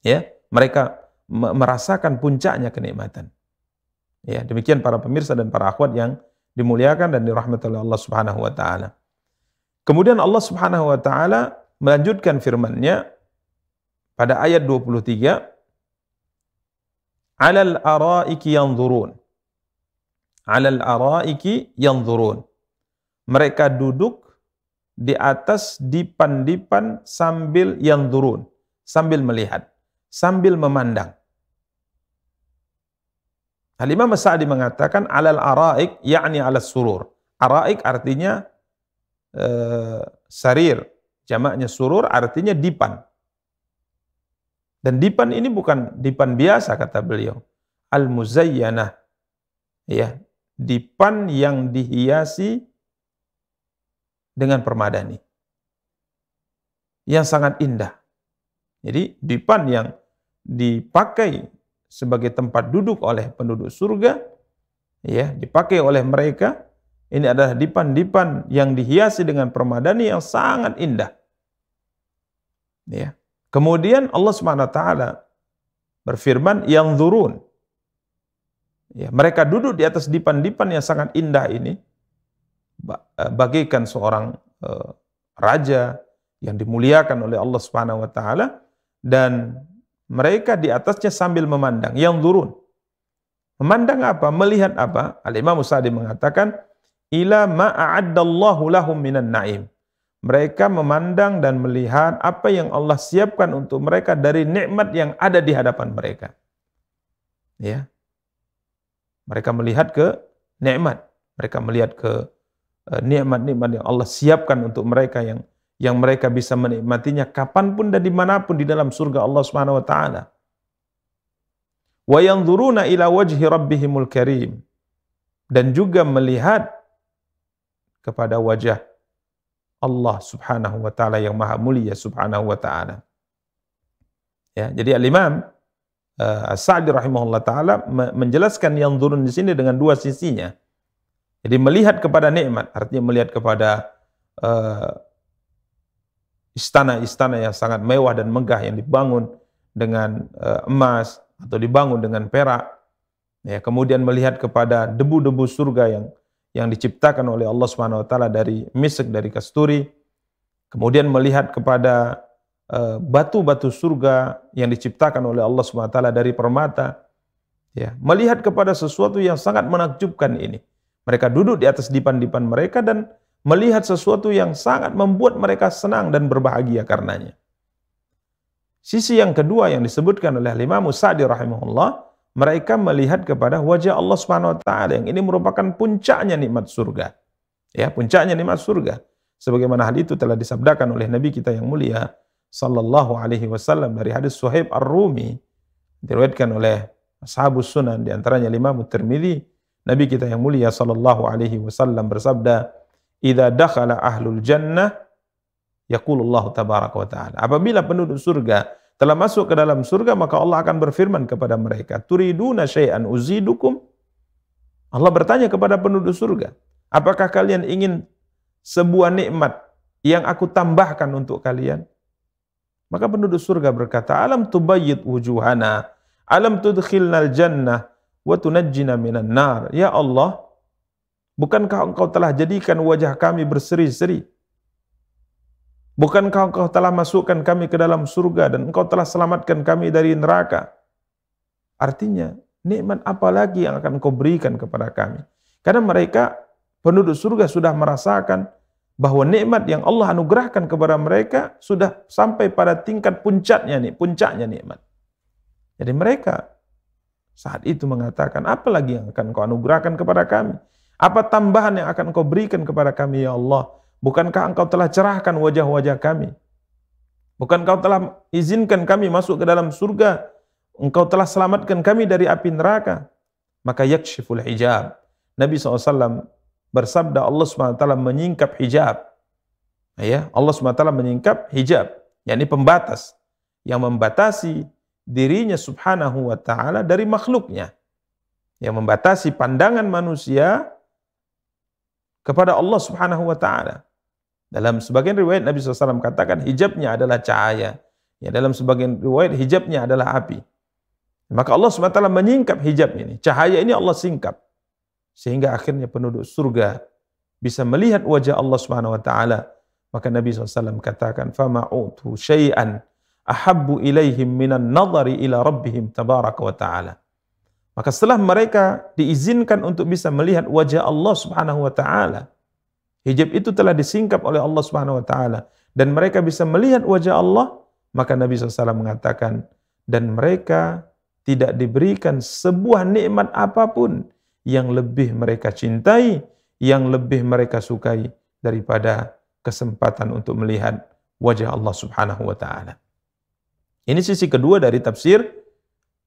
Ya, mereka merasakan puncaknya kenikmatan. Ya, demikian para pemirsa dan para akhwat yang dimuliakan dan dirahmati oleh Allah Subhanahu wa taala. Kemudian Allah Subhanahu wa taala melanjutkan firman-Nya pada ayat 23 alal araiki yanzurun alal araiki turun, Mereka duduk di atas dipan-dipan sambil yang turun, sambil melihat, sambil memandang. Halimah Masadi mengatakan alal araik yakni alas surur. Araik artinya serir, eh, sarir, jamaknya surur artinya dipan. Dan dipan ini bukan dipan biasa kata beliau. Al-muzayyanah. Ya, dipan yang dihiasi dengan permadani yang sangat indah. Jadi dipan yang dipakai sebagai tempat duduk oleh penduduk surga ya dipakai oleh mereka ini adalah dipan-dipan yang dihiasi dengan permadani yang sangat indah. Ya. Kemudian Allah Subhanahu wa taala berfirman yang zurun Ya, mereka duduk di atas dipan-dipan yang sangat indah ini, eh, bagaikan seorang uh, raja yang dimuliakan oleh Allah Subhanahu wa taala dan mereka di atasnya sambil memandang yang turun. Memandang apa? Melihat apa? Al-Imam Musadi mengatakan ila ma lahum minan na'im. Mereka memandang dan melihat apa yang Allah siapkan untuk mereka dari nikmat yang ada di hadapan mereka. Ya, mereka melihat ke nikmat, mereka melihat ke eh, nikmat-nikmat yang Allah siapkan untuk mereka yang yang mereka bisa menikmatinya kapanpun dan dimanapun di dalam surga Allah Subhanahu wa taala. Wa yanzuruna ila wajhi rabbihimul karim dan juga melihat kepada wajah Allah Subhanahu wa taala yang maha mulia Subhanahu wa taala. Ya, jadi Al-Imam uh, eh, Sa'di rahimahullah taala menjelaskan yang turun di sini dengan dua sisinya. Jadi melihat kepada nikmat artinya melihat kepada eh, istana-istana uh, yang sangat mewah dan megah yang dibangun dengan uh, emas atau dibangun dengan perak. Ya, kemudian melihat kepada debu-debu surga yang yang diciptakan oleh Allah Subhanahu wa taala dari misik dari kasturi. Kemudian melihat kepada Eh, batu-batu surga yang diciptakan oleh Allah Subhanahu wa taala dari permata ya melihat kepada sesuatu yang sangat menakjubkan ini mereka duduk di atas dipan-dipan mereka dan melihat sesuatu yang sangat membuat mereka senang dan berbahagia karenanya sisi yang kedua yang disebutkan oleh Imam Sa'di rahimahullah mereka melihat kepada wajah Allah Subhanahu wa taala yang ini merupakan puncaknya nikmat surga ya puncaknya nikmat surga sebagaimana hal itu telah disabdakan oleh nabi kita yang mulia sallallahu alaihi wasallam dari hadis Suhaib Ar-Rumi diriwayatkan oleh ashabus sunan di antaranya Imam Tirmizi Nabi kita yang mulia sallallahu alaihi wasallam bersabda "Idza dakhala ahlul jannah yaqulullahu tabaraka wa taala" Apabila penduduk surga telah masuk ke dalam surga maka Allah akan berfirman kepada mereka turiduna syai'an uzidukum Allah bertanya kepada penduduk surga apakah kalian ingin sebuah nikmat yang aku tambahkan untuk kalian maka penduduk surga berkata, "Alam tubayyid wujuhana, alam tudkhilnal jannah wa tunajjina minan nar." Ya Allah, bukankah Engkau telah jadikan wajah kami berseri-seri? Bukankah Engkau telah masukkan kami ke dalam surga dan Engkau telah selamatkan kami dari neraka? Artinya, nikmat apa lagi yang akan Engkau berikan kepada kami? Karena mereka penduduk surga sudah merasakan bahwa nikmat yang Allah anugerahkan kepada mereka sudah sampai pada tingkat puncaknya nih, puncaknya nikmat. Jadi mereka saat itu mengatakan, apa lagi yang akan kau anugerahkan kepada kami? Apa tambahan yang akan kau berikan kepada kami ya Allah? Bukankah engkau telah cerahkan wajah-wajah kami? Bukan kau telah izinkan kami masuk ke dalam surga? Engkau telah selamatkan kami dari api neraka? Maka yakshiful hijab. Nabi SAW bersabda Allah SWT menyingkap hijab. Ya, Allah SWT menyingkap hijab, yakni pembatas yang membatasi dirinya subhanahu wa ta'ala dari makhluknya. Yang membatasi pandangan manusia kepada Allah subhanahu wa ta'ala. Dalam sebagian riwayat Nabi SAW katakan hijabnya adalah cahaya. Ya, dalam sebagian riwayat hijabnya adalah api. Maka Allah SWT menyingkap hijab ini. Cahaya ini Allah singkap sehingga akhirnya penduduk surga bisa melihat wajah Allah Subhanahu wa taala maka Nabi SAW katakan fama'utu syai'an ahabbu ilaihim minan nadhari ila rabbihim tabaraka wa ta'ala maka setelah mereka diizinkan untuk bisa melihat wajah Allah Subhanahu wa taala hijab itu telah disingkap oleh Allah Subhanahu wa taala dan mereka bisa melihat wajah Allah maka Nabi SAW mengatakan dan mereka tidak diberikan sebuah nikmat apapun yang lebih mereka cintai, yang lebih mereka sukai daripada kesempatan untuk melihat wajah Allah Subhanahu wa taala. Ini sisi kedua dari tafsir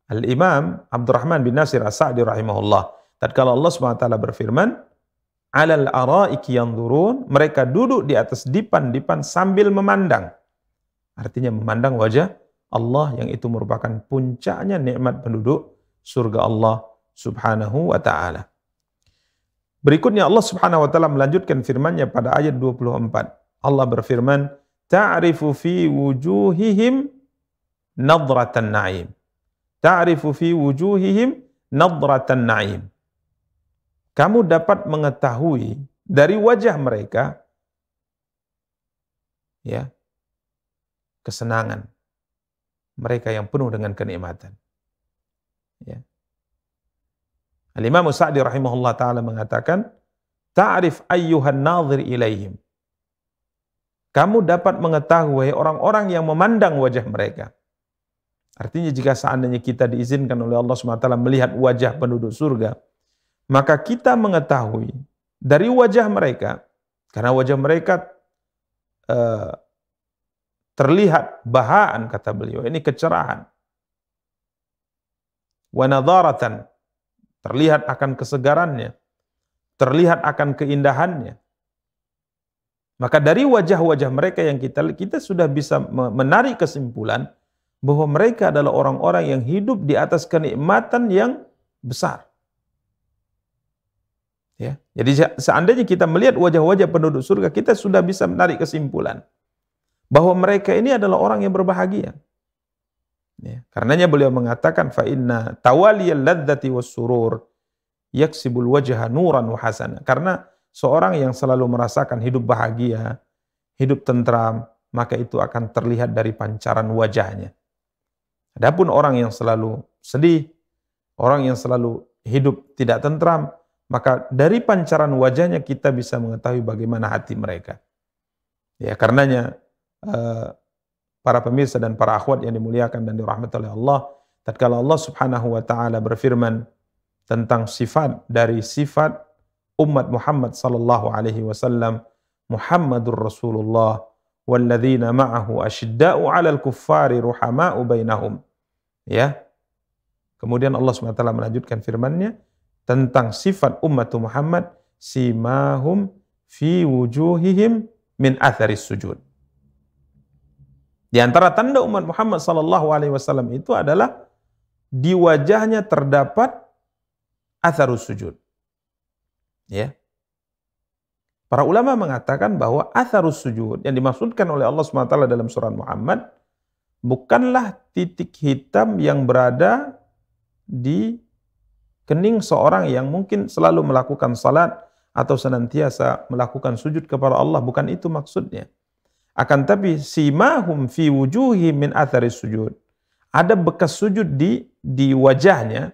Al-Imam Abdurrahman bin Nasir As-Sa'di rahimahullah. Tatkala Allah Taala berfirman, alal araiki yanzurun, mereka duduk di atas dipan-dipan sambil memandang. Artinya memandang wajah Allah yang itu merupakan puncaknya nikmat penduduk surga Allah Subhanahu wa taala. Berikutnya Allah Subhanahu wa taala melanjutkan firman-Nya pada ayat 24. Allah berfirman, "Ta'rifu fi wujuhihim nadratan na'im." Ta'rifu fi wujuhihim nadratan na'im. Kamu dapat mengetahui dari wajah mereka ya kesenangan mereka yang penuh dengan kenikmatan. Ya. Al-Imam Sa'di rahimahullah taala mengatakan, "Ta'rif ayyuhan nadhir ilaihim." Kamu dapat mengetahui orang-orang yang memandang wajah mereka. Artinya jika seandainya kita diizinkan oleh Allah SWT melihat wajah penduduk surga, maka kita mengetahui dari wajah mereka, karena wajah mereka eh, terlihat bahaan kata beliau, ini kecerahan. Wanadharatan, terlihat akan kesegarannya, terlihat akan keindahannya. Maka dari wajah-wajah mereka yang kita lihat, kita sudah bisa menarik kesimpulan bahwa mereka adalah orang-orang yang hidup di atas kenikmatan yang besar. Ya. Jadi seandainya kita melihat wajah-wajah penduduk surga, kita sudah bisa menarik kesimpulan bahwa mereka ini adalah orang yang berbahagia. Ya. Karenanya beliau mengatakan fa inna tawaliyal ladzati wassurur yaksibul wajha nuran wa hasana. Karena seorang yang selalu merasakan hidup bahagia, hidup tentram, maka itu akan terlihat dari pancaran wajahnya. Adapun orang yang selalu sedih, orang yang selalu hidup tidak tentram, maka dari pancaran wajahnya kita bisa mengetahui bagaimana hati mereka. Ya, karenanya eh, para pemirsa dan para akhwat yang dimuliakan dan dirahmati oleh Allah, tatkala Allah Subhanahu wa taala berfirman tentang sifat dari sifat umat Muhammad sallallahu alaihi wasallam Muhammadur Rasulullah walladzina ma'ahu asyidda'u 'alal kuffari ruhama'u bainahum. Ya. Kemudian Allah SWT melanjutkan firman-Nya tentang sifat umat Muhammad simahum fi wujuhihim min atharis sujud. Di antara tanda umat Muhammad Sallallahu Alaihi Wasallam itu adalah di wajahnya terdapat atharus sujud. Ya. Para ulama mengatakan bahwa atharus sujud yang dimaksudkan oleh Allah SWT dalam surah Muhammad bukanlah titik hitam yang berada di kening seorang yang mungkin selalu melakukan salat atau senantiasa melakukan sujud kepada Allah bukan itu maksudnya. Akan tapi simahum fi wujuhi min athari sujud. Ada bekas sujud di di wajahnya.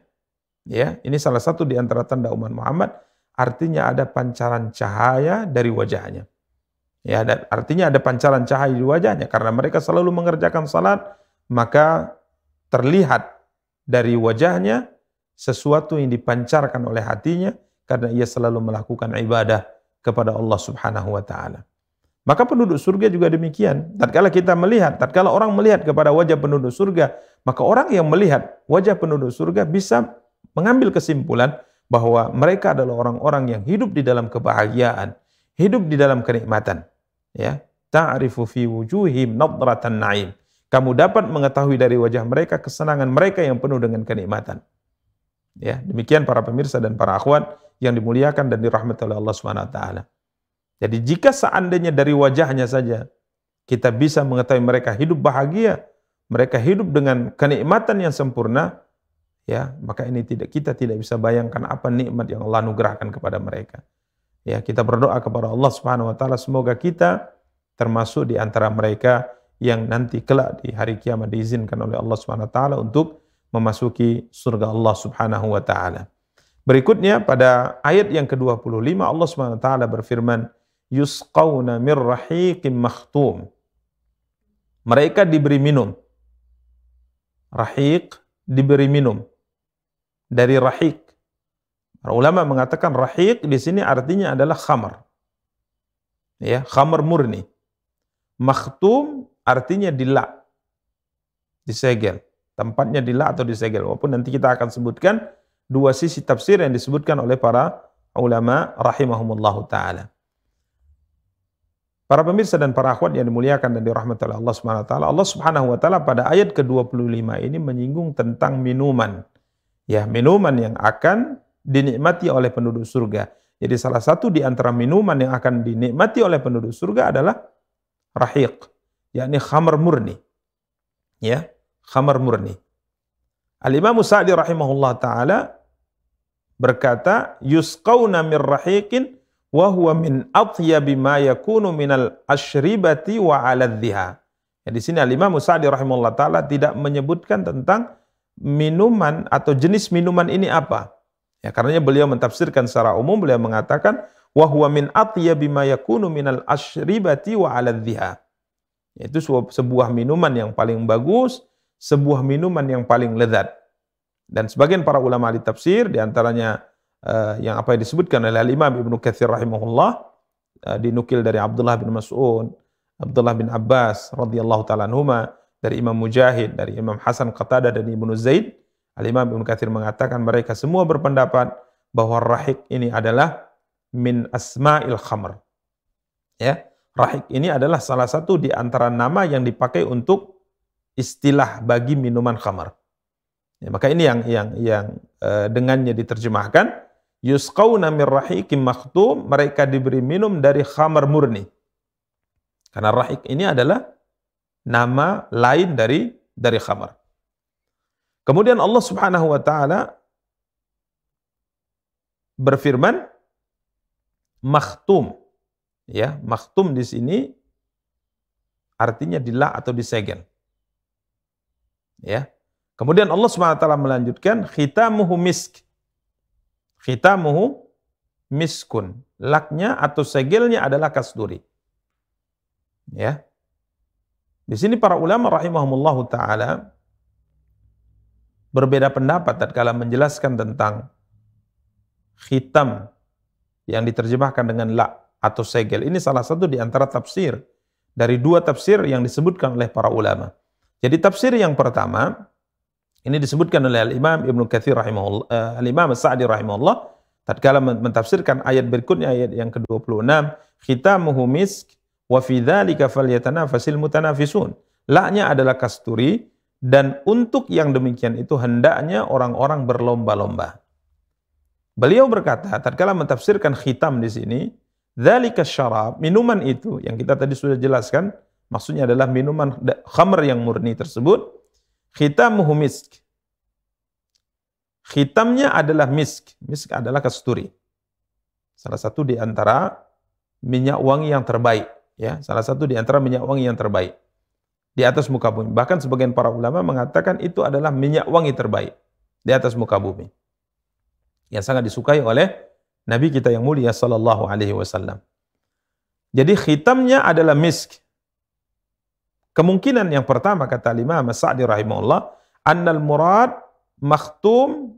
Ya, ini salah satu di antara tanda umat Muhammad. Artinya ada pancaran cahaya dari wajahnya. Ya, ada, artinya ada pancaran cahaya di wajahnya karena mereka selalu mengerjakan salat, maka terlihat dari wajahnya sesuatu yang dipancarkan oleh hatinya karena ia selalu melakukan ibadah kepada Allah Subhanahu wa taala. Maka penduduk surga juga demikian. Tatkala kita melihat, tatkala orang melihat kepada wajah penduduk surga, maka orang yang melihat wajah penduduk surga bisa mengambil kesimpulan bahwa mereka adalah orang-orang yang hidup di dalam kebahagiaan, hidup di dalam kenikmatan. Ya, ta'rifu fi wujuhim nadratan na'im. Kamu dapat mengetahui dari wajah mereka kesenangan mereka yang penuh dengan kenikmatan. Ya, demikian para pemirsa dan para akhwat yang dimuliakan dan dirahmati oleh Allah Subhanahu wa taala. Jadi jika seandainya dari wajahnya saja kita bisa mengetahui mereka hidup bahagia, mereka hidup dengan kenikmatan yang sempurna, ya maka ini tidak kita tidak bisa bayangkan apa nikmat yang Allah nugerahkan kepada mereka. Ya, kita berdoa kepada Allah Subhanahu wa taala semoga kita termasuk di antara mereka yang nanti kelak di hari kiamat diizinkan oleh Allah Subhanahu wa taala untuk memasuki surga Allah Subhanahu wa taala. Berikutnya pada ayat yang ke-25 Allah Subhanahu wa taala berfirman, yusqawna min rahiqin makhtum. Mereka diberi minum. Rahiq diberi minum dari rahiq. ulama mengatakan rahiq di sini artinya adalah khamar. Ya, khamar murni. Makhtum artinya dilak. Disegel. Tempatnya dilak atau disegel. Walaupun nanti kita akan sebutkan dua sisi tafsir yang disebutkan oleh para ulama rahimahumullahu taala. Para pemirsa dan para akhwat yang dimuliakan dan dirahmati oleh Allah Subhanahu wa taala, Allah Subhanahu wa taala pada ayat ke-25 ini menyinggung tentang minuman. Ya, minuman yang akan dinikmati oleh penduduk surga. Jadi salah satu di antara minuman yang akan dinikmati oleh penduduk surga adalah rahiq, yakni khamar murni. Ya, khamar murni. Al-Imam Sa'di rahimahullah taala berkata, "Yusqauna min rahiqin wa huwa min athyabi ma yakunu minal asyribati wa aladhiha. Ya, di sini Al-Imam Sa'di rahimahullah ta'ala tidak menyebutkan tentang minuman atau jenis minuman ini apa. Ya, karenanya beliau mentafsirkan secara umum, beliau mengatakan, wa huwa min athyabi ma yakunu minal asyribati wa aladhiha. Itu sebuah minuman yang paling bagus, sebuah minuman yang paling lezat. Dan sebagian para ulama ahli tafsir, diantaranya Eh, yang apa yang disebutkan oleh Al-Imam Ibnu Katsir rahimahullah eh, dinukil dari Abdullah bin Mas'ud, Abdullah bin Abbas radhiyallahu taala anhuma, dari Imam Mujahid, dari Imam Hasan Qatada dan Ibnu Zaid. Al-Imam Ibnu Katsir mengatakan mereka semua berpendapat bahwa rahik ini adalah min asma'il khamr. Ya, rahik ini adalah salah satu di antara nama yang dipakai untuk istilah bagi minuman khamr Ya, maka ini yang yang yang e, dengannya diterjemahkan yusqauna min rahikim makhtum, mereka diberi minum dari khamar murni. Karena rahik ini adalah nama lain dari dari khamar. Kemudian Allah Subhanahu wa taala berfirman makhtum. Ya, makhtum di sini artinya dila atau disegel. Ya. Kemudian Allah Subhanahu wa taala melanjutkan khitamuhu misk khitamuhu miskun. Laknya atau segelnya adalah kasturi. Ya. Di sini para ulama rahimahumullahu taala berbeda pendapat tatkala menjelaskan tentang khitam yang diterjemahkan dengan lak atau segel. Ini salah satu di antara tafsir dari dua tafsir yang disebutkan oleh para ulama. Jadi tafsir yang pertama ini disebutkan oleh Al-Imam Ibnu Katsir rahimahullah, eh, Al-Imam sadi rahimahullah tatkala mentafsirkan ayat berikutnya ayat yang ke-26, khitamuhu misk wa fi dzalika falyatanafasil mutanafisun. Laknya adalah kasturi dan untuk yang demikian itu hendaknya orang-orang berlomba-lomba. Beliau berkata tatkala mentafsirkan khitam di sini, dzalika syarab, minuman itu yang kita tadi sudah jelaskan, maksudnya adalah minuman khamr yang murni tersebut Khitamuhu misk. Khitamnya adalah misk. Misk adalah kasturi. Salah satu di antara minyak wangi yang terbaik. Ya, salah satu di antara minyak wangi yang terbaik di atas muka bumi. Bahkan sebagian para ulama mengatakan itu adalah minyak wangi terbaik di atas muka bumi. Yang sangat disukai oleh Nabi kita yang mulia sallallahu alaihi wasallam. Jadi khitamnya adalah misk. Kemungkinan yang pertama kata Imam Sa'di rahimahullah, annal murad makhtum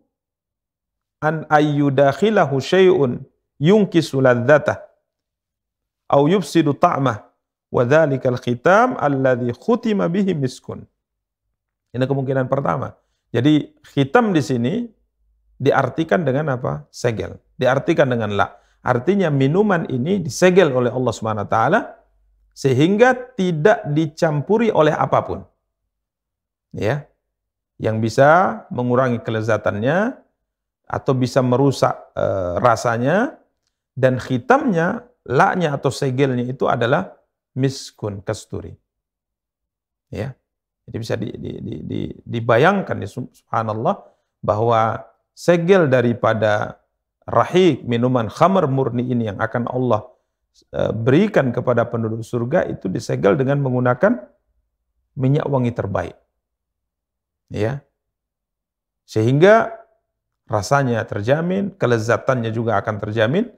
an ayyudakhilahu syai'un yunkisu ladzatah au yufsidu ta'mah wa dzalikal khitam alladhi khutima bihi miskun. Ini kemungkinan pertama. Jadi khitam di sini diartikan dengan apa? Segel. Diartikan dengan la. Artinya minuman ini disegel oleh Allah Subhanahu wa taala sehingga tidak dicampuri oleh apapun. Ya. Yang bisa mengurangi kelezatannya atau bisa merusak e, rasanya dan hitamnya, laknya atau segelnya itu adalah miskun kasturi. Ya. Jadi bisa di, di, di, di, dibayangkan ya, subhanallah bahwa segel daripada rahik minuman khamar murni ini yang akan Allah Eh, berikan kepada penduduk surga itu disegel dengan menggunakan minyak wangi terbaik. Ya. Sehingga rasanya terjamin, kelezatannya juga akan terjamin,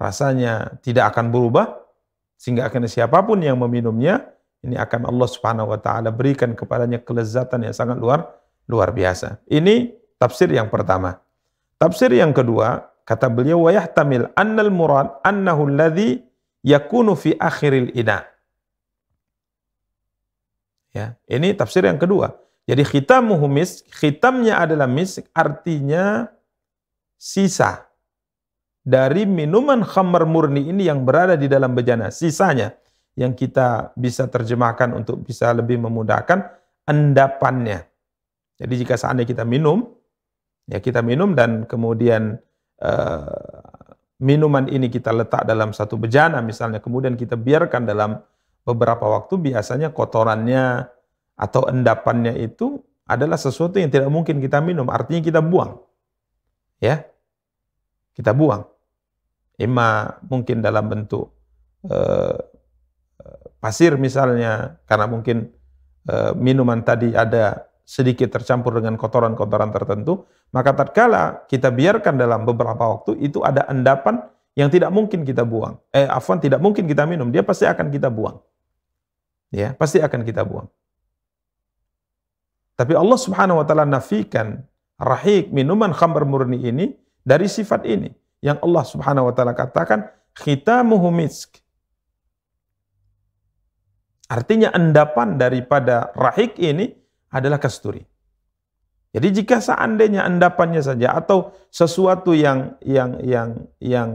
rasanya tidak akan berubah sehingga akhirnya siapapun yang meminumnya ini akan Allah Subhanahu wa taala berikan kepadanya kelezatan yang sangat luar luar biasa. Ini tafsir yang pertama. Tafsir yang kedua, kata beliau wayahtamil annal murad annahu alladhi yakunu fi akhiril ina. Ya, ini tafsir yang kedua. Jadi khitamuhu misk, khitamnya adalah misk, artinya sisa dari minuman khamar murni ini yang berada di dalam bejana. Sisanya yang kita bisa terjemahkan untuk bisa lebih memudahkan endapannya. Jadi jika seandainya kita minum, ya kita minum dan kemudian eh, minuman ini kita letak dalam satu bejana misalnya kemudian kita biarkan dalam beberapa waktu biasanya kotorannya atau endapannya itu adalah sesuatu yang tidak mungkin kita minum artinya kita buang ya kita buang ima mungkin dalam bentuk eh, eh pasir misalnya karena mungkin eh, minuman tadi ada sedikit tercampur dengan kotoran-kotoran tertentu, maka tatkala kita biarkan dalam beberapa waktu itu ada endapan yang tidak mungkin kita buang. Eh, afwan tidak mungkin kita minum, dia pasti akan kita buang. Ya, pasti akan kita buang. Tapi Allah Subhanahu wa taala nafikan rahik minuman khamr murni ini dari sifat ini yang Allah Subhanahu wa taala katakan khitamuhu misk. Artinya endapan daripada rahik ini adalah kasturi. Jadi jika seandainya endapannya saja atau sesuatu yang yang yang yang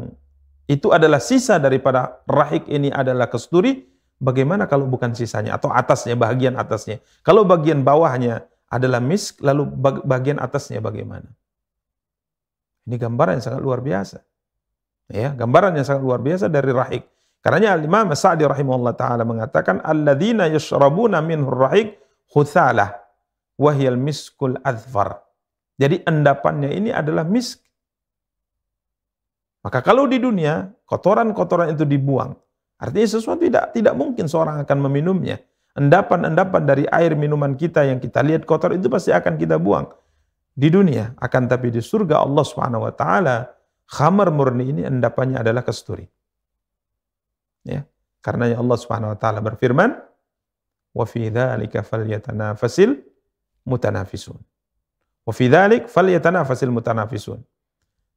itu adalah sisa daripada rahik ini adalah kasturi, bagaimana kalau bukan sisanya atau atasnya bagian atasnya? Kalau bagian bawahnya adalah misk, lalu bagian atasnya bagaimana? Ini gambaran yang sangat luar biasa. Ya, gambaran yang sangat luar biasa dari rahik. Karena Imam Sa'di rahimahullah taala mengatakan alladzina yashrabuna minhu rahik khuthalah wahyal miskul azfar. Jadi endapannya ini adalah misk. Maka kalau di dunia kotoran-kotoran itu dibuang, artinya sesuatu tidak tidak mungkin seorang akan meminumnya. Endapan-endapan dari air minuman kita yang kita lihat kotor itu pasti akan kita buang di dunia. Akan tapi di surga Allah Subhanahu wa taala khamar murni ini endapannya adalah kasturi. Ya, karena Allah Subhanahu wa taala berfirman, "Wa fi dzalika mutanafisun. Wa fi dzalik mutanafisun.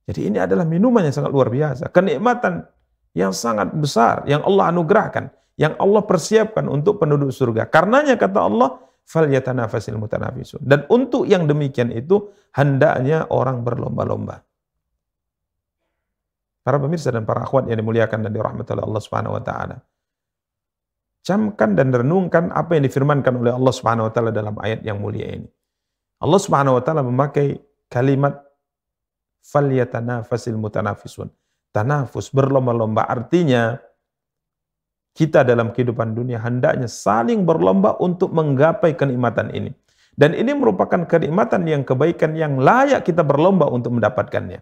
Jadi ini adalah minuman yang sangat luar biasa, kenikmatan yang sangat besar yang Allah anugerahkan, yang Allah persiapkan untuk penduduk surga. Karenanya kata Allah, falyatanafasil mutanafisun. Dan untuk yang demikian itu hendaknya orang berlomba-lomba. Para pemirsa dan para akhwat yang dimuliakan dan dirahmati oleh Allah Subhanahu wa taala. Camkan dan renungkan apa yang difirmankan oleh Allah Subhanahu wa taala dalam ayat yang mulia ini. Allah Subhanahu wa taala memakai kalimat falyatanafasil mutanafisun. Tanafus berlomba-lomba artinya kita dalam kehidupan dunia hendaknya saling berlomba untuk menggapai kenikmatan ini. Dan ini merupakan kenikmatan yang kebaikan yang layak kita berlomba untuk mendapatkannya.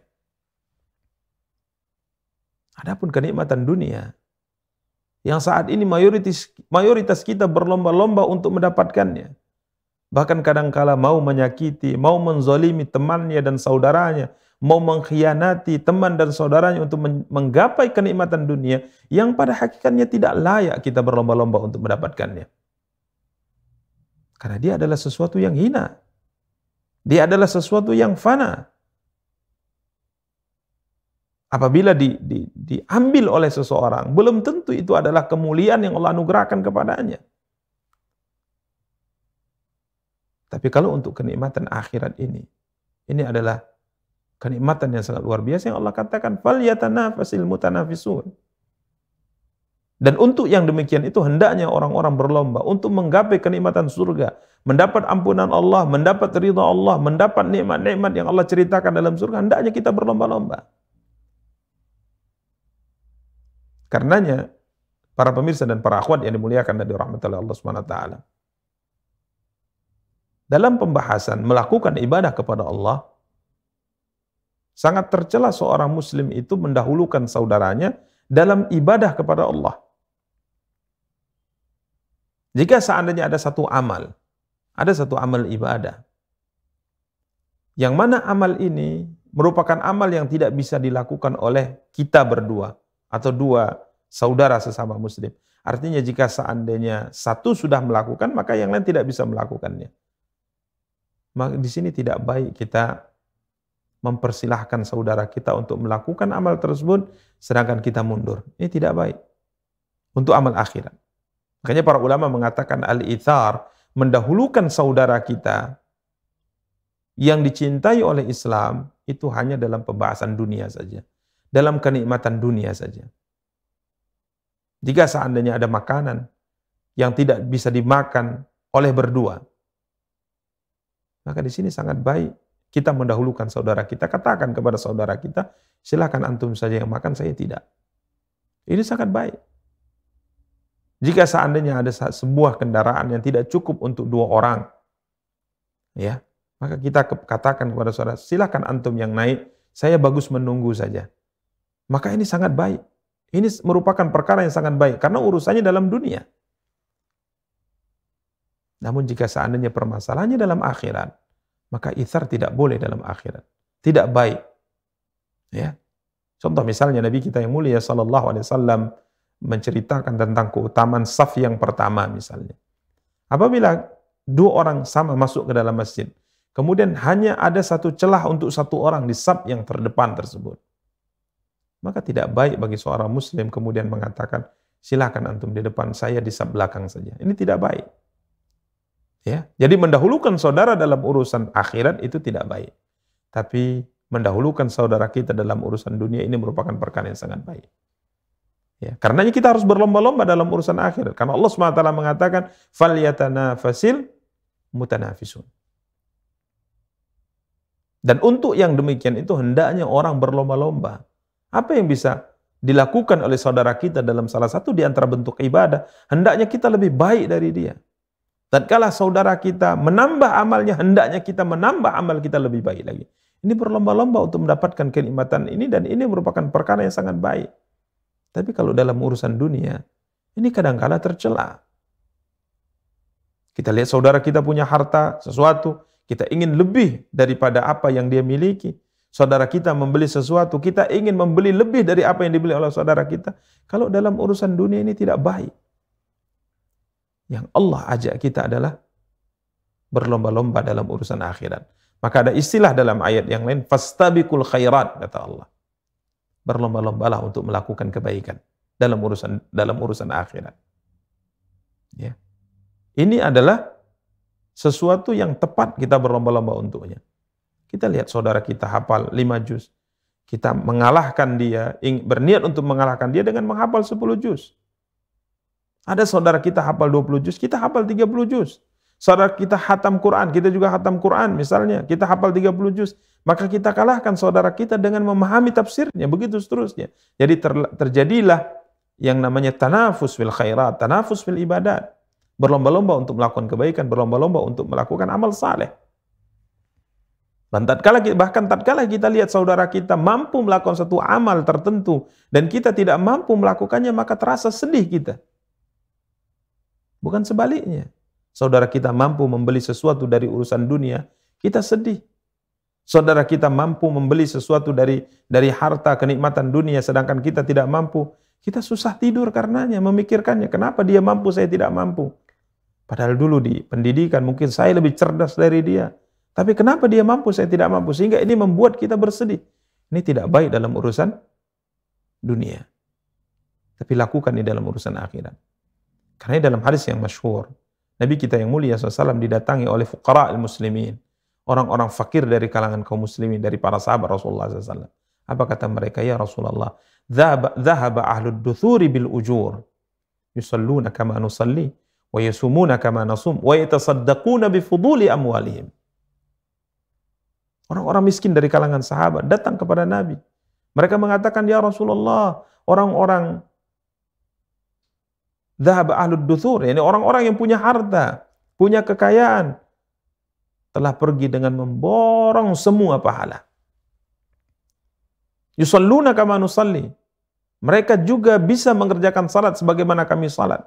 Adapun kenikmatan dunia, yang saat ini mayoritas mayoritas kita berlomba-lomba untuk mendapatkannya. Bahkan kadangkala mau menyakiti, mau menzolimi temannya dan saudaranya, mau mengkhianati teman dan saudaranya untuk menggapai kenikmatan dunia yang pada hakikatnya tidak layak kita berlomba-lomba untuk mendapatkannya. Karena dia adalah sesuatu yang hina. Dia adalah sesuatu yang fana apabila di, di, diambil oleh seseorang, belum tentu itu adalah kemuliaan yang Allah anugerahkan kepadanya. Tapi kalau untuk kenikmatan akhirat ini, ini adalah kenikmatan yang sangat luar biasa yang Allah katakan, "Falyatanafasil mutanafisun." Dan untuk yang demikian itu hendaknya orang-orang berlomba untuk menggapai kenikmatan surga, mendapat ampunan Allah, mendapat ridha Allah, mendapat nikmat-nikmat yang Allah ceritakan dalam surga, hendaknya kita berlomba-lomba. Karenanya para pemirsa dan para akhwat yang dimuliakan dari rahmat Allah Subhanahu taala. Dalam pembahasan melakukan ibadah kepada Allah sangat tercela seorang muslim itu mendahulukan saudaranya dalam ibadah kepada Allah. Jika seandainya ada satu amal, ada satu amal ibadah yang mana amal ini merupakan amal yang tidak bisa dilakukan oleh kita berdua atau dua saudara sesama muslim. Artinya jika seandainya satu sudah melakukan maka yang lain tidak bisa melakukannya. Maka di sini tidak baik kita mempersilahkan saudara kita untuk melakukan amal tersebut sedangkan kita mundur. Ini tidak baik untuk amal akhirat. Makanya para ulama mengatakan al-ithar mendahulukan saudara kita yang dicintai oleh Islam itu hanya dalam pembahasan dunia saja dalam kenikmatan dunia saja. Jika seandainya ada makanan yang tidak bisa dimakan oleh berdua, maka di sini sangat baik kita mendahulukan saudara kita. Katakan kepada saudara kita, silahkan antum saja yang makan, saya tidak. Ini sangat baik. Jika seandainya ada sebuah kendaraan yang tidak cukup untuk dua orang, ya, maka kita katakan kepada saudara, silahkan antum yang naik, saya bagus menunggu saja maka ini sangat baik. Ini merupakan perkara yang sangat baik karena urusannya dalam dunia. Namun jika seandainya permasalahannya dalam akhirat, maka ithar tidak boleh dalam akhirat. Tidak baik. Ya. Contoh misalnya Nabi kita yang mulia sallallahu alaihi wasallam menceritakan tentang keutamaan saf yang pertama misalnya. Apabila dua orang sama masuk ke dalam masjid, kemudian hanya ada satu celah untuk satu orang di saf yang terdepan tersebut maka tidak baik bagi seorang muslim kemudian mengatakan, silakan antum di depan saya, di sebelah belakang saja. Ini tidak baik. Ya, jadi mendahulukan saudara dalam urusan akhirat itu tidak baik. Tapi mendahulukan saudara kita dalam urusan dunia ini merupakan perkara yang sangat baik. Ya, karenanya kita harus berlomba-lomba dalam urusan akhirat. Karena Allah SWT mengatakan, fasil mutanafisun. Dan untuk yang demikian itu hendaknya orang berlomba-lomba apa yang bisa dilakukan oleh saudara kita dalam salah satu di antara bentuk ibadah? Hendaknya kita lebih baik dari dia. Tatkala saudara kita menambah amalnya, hendaknya kita menambah amal kita lebih baik lagi. Ini berlomba-lomba untuk mendapatkan kenikmatan ini dan ini merupakan perkara yang sangat baik. Tapi kalau dalam urusan dunia, ini kadang-kala tercela. Kita lihat saudara kita punya harta, sesuatu, kita ingin lebih daripada apa yang dia miliki saudara kita membeli sesuatu, kita ingin membeli lebih dari apa yang dibeli oleh saudara kita. Kalau dalam urusan dunia ini tidak baik. Yang Allah ajak kita adalah berlomba-lomba dalam urusan akhirat. Maka ada istilah dalam ayat yang lain, fastabiqul khairat kata Allah. Berlomba-lombalah untuk melakukan kebaikan dalam urusan dalam urusan akhirat. Ya. Ini adalah sesuatu yang tepat kita berlomba-lomba untuknya. Kita lihat saudara kita hafal lima juz. Kita mengalahkan dia, berniat untuk mengalahkan dia dengan menghafal sepuluh juz. Ada saudara kita hafal dua puluh juz, kita hafal tiga puluh juz. Saudara kita hatam Quran, kita juga hatam Quran misalnya, kita hafal tiga puluh juz. Maka kita kalahkan saudara kita dengan memahami tafsirnya, begitu seterusnya. Jadi ter, terjadilah yang namanya tanafus fil khairat, tanafus fil ibadat. Berlomba-lomba untuk melakukan kebaikan, berlomba-lomba untuk melakukan amal saleh. Dan tatkala bahkan tatkala kita lihat saudara kita mampu melakukan satu amal tertentu dan kita tidak mampu melakukannya maka terasa sedih kita. Bukan sebaliknya. Saudara kita mampu membeli sesuatu dari urusan dunia, kita sedih. Saudara kita mampu membeli sesuatu dari dari harta kenikmatan dunia sedangkan kita tidak mampu, kita susah tidur karenanya memikirkannya. Kenapa dia mampu saya tidak mampu? Padahal dulu di pendidikan mungkin saya lebih cerdas dari dia. Tapi kenapa dia mampu, saya tidak mampu. Sehingga ini membuat kita bersedih. Ini tidak baik dalam urusan dunia. Tapi lakukan di dalam urusan akhirat. Karena dalam hadis yang masyhur, Nabi kita yang mulia SAW didatangi oleh fuqara al-muslimin. Orang-orang fakir dari kalangan kaum muslimin, dari para sahabat Rasulullah SAW. Apa kata mereka? Ya Rasulullah, Zahaba ahlul duthuri bil ujur. Yusalluna kama nusalli. Wa yasumuna kama nasum. Wa yatasaddaquna bifuduli amwalihim. Orang-orang miskin dari kalangan sahabat datang kepada Nabi. Mereka mengatakan, Ya Rasulullah, orang-orang Zahab ahlud duthur, ini orang-orang yang punya harta, punya kekayaan, telah pergi dengan memborong semua pahala. Yusalluna kama nusalli. Mereka juga bisa mengerjakan salat sebagaimana kami salat.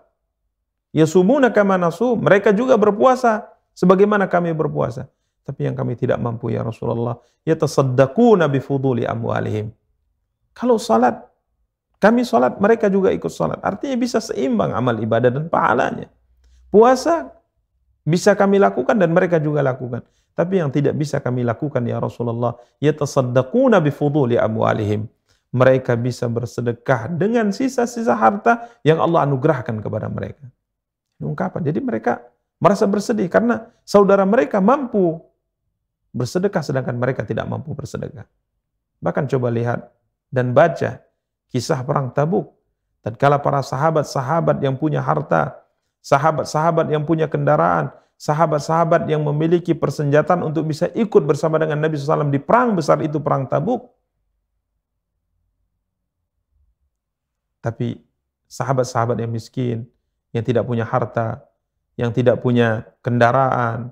Yasumuna kama nasum. Mereka juga berpuasa sebagaimana kami berpuasa tapi yang kami tidak mampu ya Rasulullah ya yatasaddaquna bifuduli amwalihim kalau salat kami salat mereka juga ikut salat artinya bisa seimbang amal ibadah dan pahalanya puasa bisa kami lakukan dan mereka juga lakukan tapi yang tidak bisa kami lakukan ya Rasulullah ya yatasaddaquna bifuduli amwalihim mereka bisa bersedekah dengan sisa-sisa harta yang Allah anugerahkan kepada mereka. Ini ungkapan. Jadi mereka merasa bersedih karena saudara mereka mampu bersedekah sedangkan mereka tidak mampu bersedekah. Bahkan coba lihat dan baca kisah perang Tabuk. Dan kalau para sahabat-sahabat yang punya harta, sahabat-sahabat yang punya kendaraan, sahabat-sahabat yang memiliki persenjataan untuk bisa ikut bersama dengan Nabi SAW di perang besar itu perang Tabuk. Tapi sahabat-sahabat yang miskin, yang tidak punya harta, yang tidak punya kendaraan,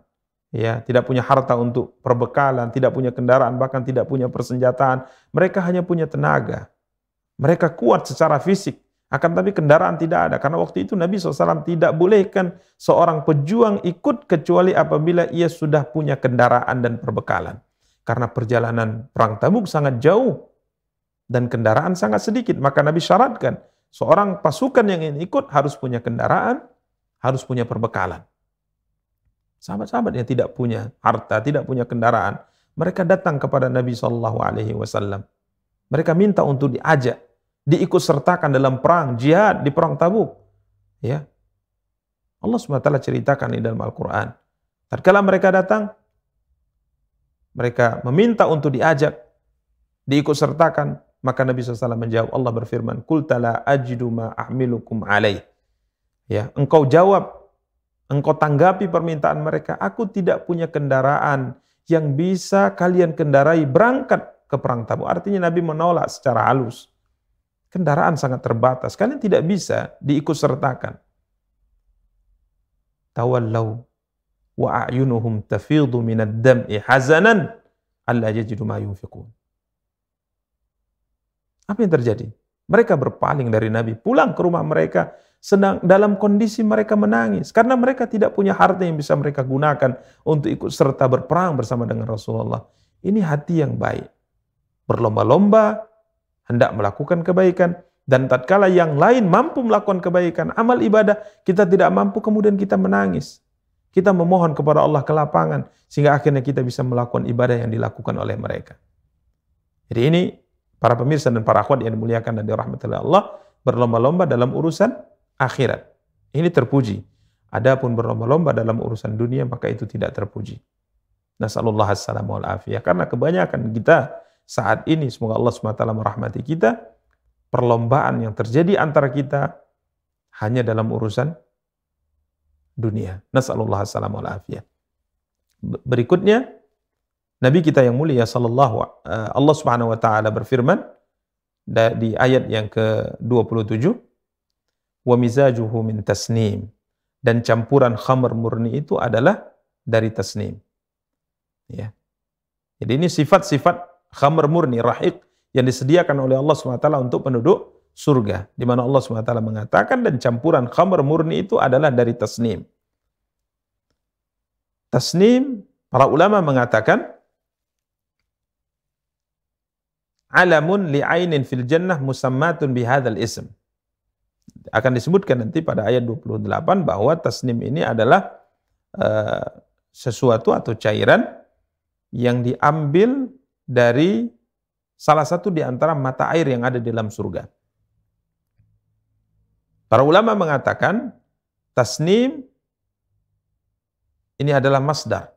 ya tidak punya harta untuk perbekalan, tidak punya kendaraan, bahkan tidak punya persenjataan. Mereka hanya punya tenaga. Mereka kuat secara fisik, akan tapi kendaraan tidak ada. Karena waktu itu Nabi SAW tidak bolehkan seorang pejuang ikut kecuali apabila ia sudah punya kendaraan dan perbekalan. Karena perjalanan perang tabuk sangat jauh dan kendaraan sangat sedikit. Maka Nabi syaratkan seorang pasukan yang ingin ikut harus punya kendaraan, harus punya perbekalan. Sahabat-sahabat yang tidak punya harta, tidak punya kendaraan, mereka datang kepada Nabi Shallallahu Alaihi Wasallam. Mereka minta untuk diajak, diikut sertakan dalam perang jihad di perang Tabuk. Ya, Allah Subhanahu Wa Taala ceritakan di dalam Al-Quran. Tatkala mereka datang, mereka meminta untuk diajak, diikut sertakan, maka Nabi SAW menjawab, Allah berfirman, kul ajidu ma ahmilukum alaih. Ya, engkau jawab, Engkau tanggapi permintaan mereka, aku tidak punya kendaraan yang bisa kalian kendarai berangkat ke perang tabu. Artinya Nabi menolak secara halus. Kendaraan sangat terbatas, kalian tidak bisa diikut sertakan. Tawallau wa a'yunuhum tafidu minad dam'i hazanan alla yajidu ma yunfiqun. Apa yang terjadi? Mereka berpaling dari Nabi, pulang ke rumah mereka sedang dalam kondisi mereka menangis karena mereka tidak punya harta yang bisa mereka gunakan untuk ikut serta berperang bersama dengan Rasulullah. Ini hati yang baik. Berlomba-lomba hendak melakukan kebaikan dan tatkala yang lain mampu melakukan kebaikan, amal ibadah kita tidak mampu kemudian kita menangis. Kita memohon kepada Allah ke lapangan sehingga akhirnya kita bisa melakukan ibadah yang dilakukan oleh mereka. Jadi ini para pemirsa dan para akhwat yang dimuliakan dan dirahmati Allah berlomba-lomba dalam urusan akhirat. Ini terpuji. Adapun berlomba-lomba dalam urusan dunia maka itu tidak terpuji. Nasallallahu assalamu wal afiyah. Karena kebanyakan kita saat ini semoga Allah SWT merahmati kita perlombaan yang terjadi antara kita hanya dalam urusan dunia. Nasallallahu assalamu wal afiyah. Berikutnya Nabi kita yang mulia sallallahu eh, Allah Subhanahu wa taala berfirman di ayat yang ke-27 wa mizajuhu min tasnim dan campuran khamr murni itu adalah dari tasnim. Ya. Jadi ini sifat-sifat khamr murni rahik yang disediakan oleh Allah taala untuk penduduk surga di mana Allah taala mengatakan dan campuran khamr murni itu adalah dari tasnim. Tasnim para ulama mengatakan alamun li'ainin fil jannah musammatun bihadzal ism. Akan disebutkan nanti pada ayat 28 bahwa tasnim ini adalah uh, sesuatu atau cairan yang diambil dari salah satu di antara mata air yang ada di dalam surga. Para ulama mengatakan tasnim ini adalah masdar.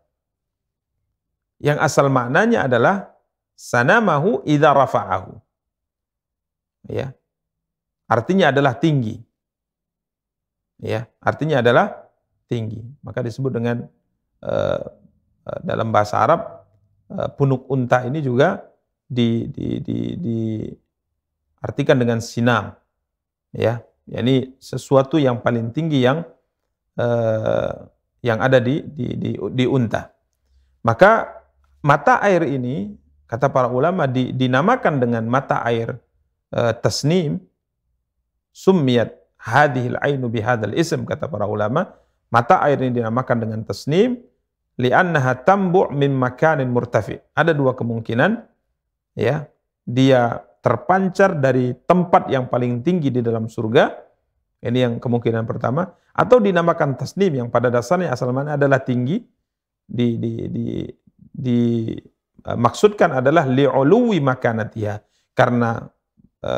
Yang asal maknanya adalah sanamahu idza rafa'ahu. Ya. Artinya adalah tinggi. Ya, artinya adalah tinggi. Maka disebut dengan uh, dalam bahasa Arab uh, punuk unta ini juga di di di, di artikan dengan sinam. Ya, yakni sesuatu yang paling tinggi yang uh, yang ada di di di, di unta. Maka mata air ini Kata para ulama di, dinamakan dengan mata air e, tasnim summiyat hadhil ainu bihadal ism kata para ulama mata air ini dinamakan dengan tasnim li'annaha tambu' min makanin murtafi. Ada dua kemungkinan ya. Dia terpancar dari tempat yang paling tinggi di dalam surga. Ini yang kemungkinan pertama atau dinamakan tasnim yang pada dasarnya asal mana adalah tinggi di di di di Eh, maksudkan adalah li'uluwi makanatiha karena e,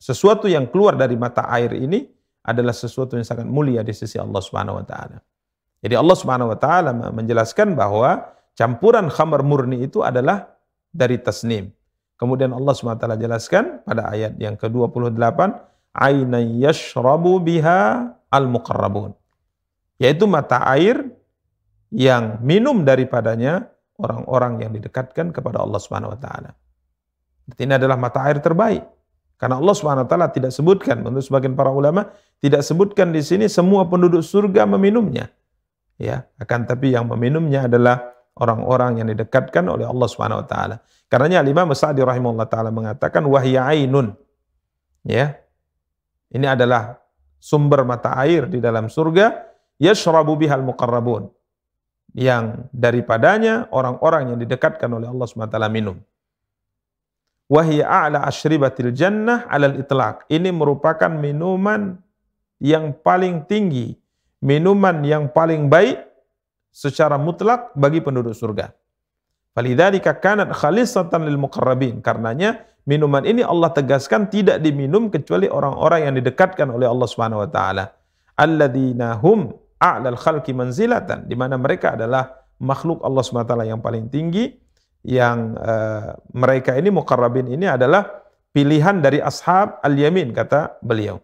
sesuatu yang keluar dari mata air ini adalah sesuatu yang sangat mulia di sisi Allah Subhanahu wa taala. Jadi Allah Subhanahu wa taala menjelaskan bahwa campuran khamar murni itu adalah dari tasnim. Kemudian Allah Subhanahu wa taala jelaskan pada ayat yang ke-28 aina yashrabu biha al-muqarrabun yaitu mata air yang minum daripadanya orang-orang yang didekatkan kepada Allah Subhanahu wa taala. Ini adalah mata air terbaik. Karena Allah Subhanahu wa taala tidak sebutkan menurut sebagian para ulama tidak sebutkan di sini semua penduduk surga meminumnya. Ya, akan tapi yang meminumnya adalah orang-orang yang didekatkan oleh Allah Subhanahu wa taala. Karenanya Imam Sa'di rahimahullah taala mengatakan wahya ainun. Ya. Ini adalah sumber mata air di dalam surga yashrabu bihal muqarrabun yang daripadanya orang-orang yang didekatkan oleh Allah SWT minum. Wahia a'la ashribatil jannah alal itlaq. Ini merupakan minuman yang paling tinggi, minuman yang paling baik secara mutlak bagi penduduk surga. Falidhalika kanat khalisatan lil muqarrabin. Karenanya minuman ini Allah tegaskan tidak diminum kecuali orang-orang yang didekatkan oleh Allah Subhanahu wa taala. Alladzina hum a'lal khalqi manzilatan di mana mereka adalah makhluk Allah SWT yang paling tinggi yang uh, mereka ini mukarrabin ini adalah pilihan dari ashab al-yamin kata beliau.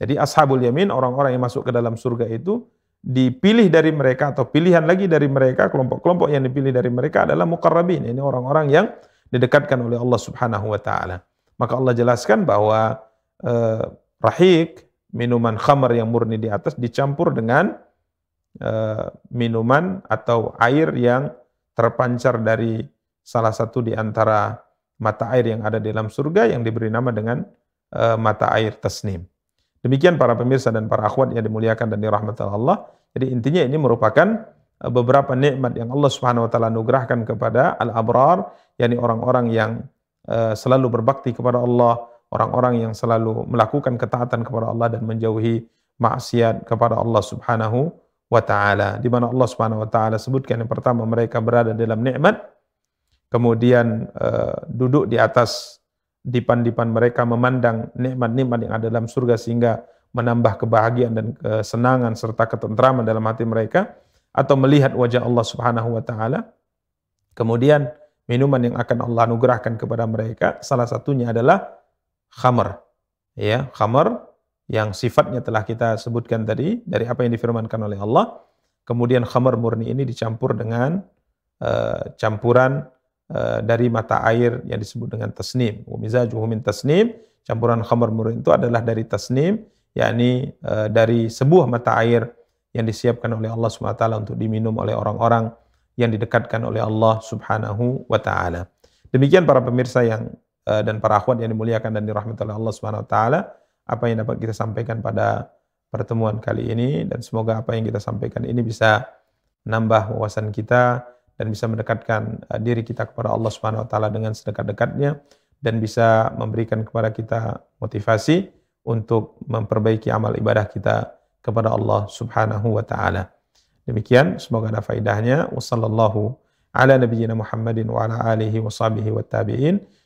Jadi ashabul yamin orang-orang yang masuk ke dalam surga itu dipilih dari mereka atau pilihan lagi dari mereka kelompok-kelompok yang dipilih dari mereka adalah mukarrabin ini orang-orang yang didekatkan oleh Allah Subhanahu wa taala. Maka Allah jelaskan bahwa uh, rahik minuman khamar yang murni di atas dicampur dengan uh, minuman atau air yang terpancar dari salah satu di antara mata air yang ada di dalam surga yang diberi nama dengan uh, mata air tasnim. Demikian para pemirsa dan para akhwat yang dimuliakan dan dirahmati Allah. Jadi intinya ini merupakan eh, beberapa nikmat yang Allah Subhanahu wa taala anugerahkan kepada al-abrar yakni orang-orang yang uh, selalu berbakti kepada Allah, orang-orang yang selalu melakukan ketaatan kepada Allah dan menjauhi maksiat kepada Allah Subhanahu wa taala. Di mana Allah Subhanahu wa taala sebutkan yang pertama mereka berada dalam nikmat, kemudian uh, duduk di atas dipan-dipan mereka memandang nikmat-nikmat yang ada dalam surga sehingga menambah kebahagiaan dan kesenangan eh, serta ketentraman dalam hati mereka atau melihat wajah Allah Subhanahu wa taala. Kemudian minuman yang akan Allah anugerahkan kepada mereka salah satunya adalah khamar. Ya, khamar yang sifatnya telah kita sebutkan tadi dari apa yang difirmankan oleh Allah. Kemudian khamar murni ini dicampur dengan uh, campuran uh, dari mata air yang disebut dengan tasnim. mizajuhu min tasnim, campuran khamar murni itu adalah dari tasnim, yakni uh, dari sebuah mata air yang disiapkan oleh Allah Subhanahu wa Taala untuk diminum oleh orang-orang yang didekatkan oleh Allah Subhanahu wa taala. Demikian para pemirsa yang Eh, dan para akhwat yang dimuliakan dan dirahmati oleh Allah Subhanahu wa taala, apa yang dapat kita sampaikan pada pertemuan kali ini dan semoga apa yang kita sampaikan ini bisa nambah wawasan kita dan bisa mendekatkan eh, diri kita kepada Allah Subhanahu wa taala dengan sedekat-dekatnya dan bisa memberikan kepada kita motivasi untuk memperbaiki amal ibadah kita kepada Allah Subhanahu wa taala. Demikian semoga ada faidahnya. Wassallallahu ala nabiyyina Muhammadin wa ala alihi wa sahbihi wa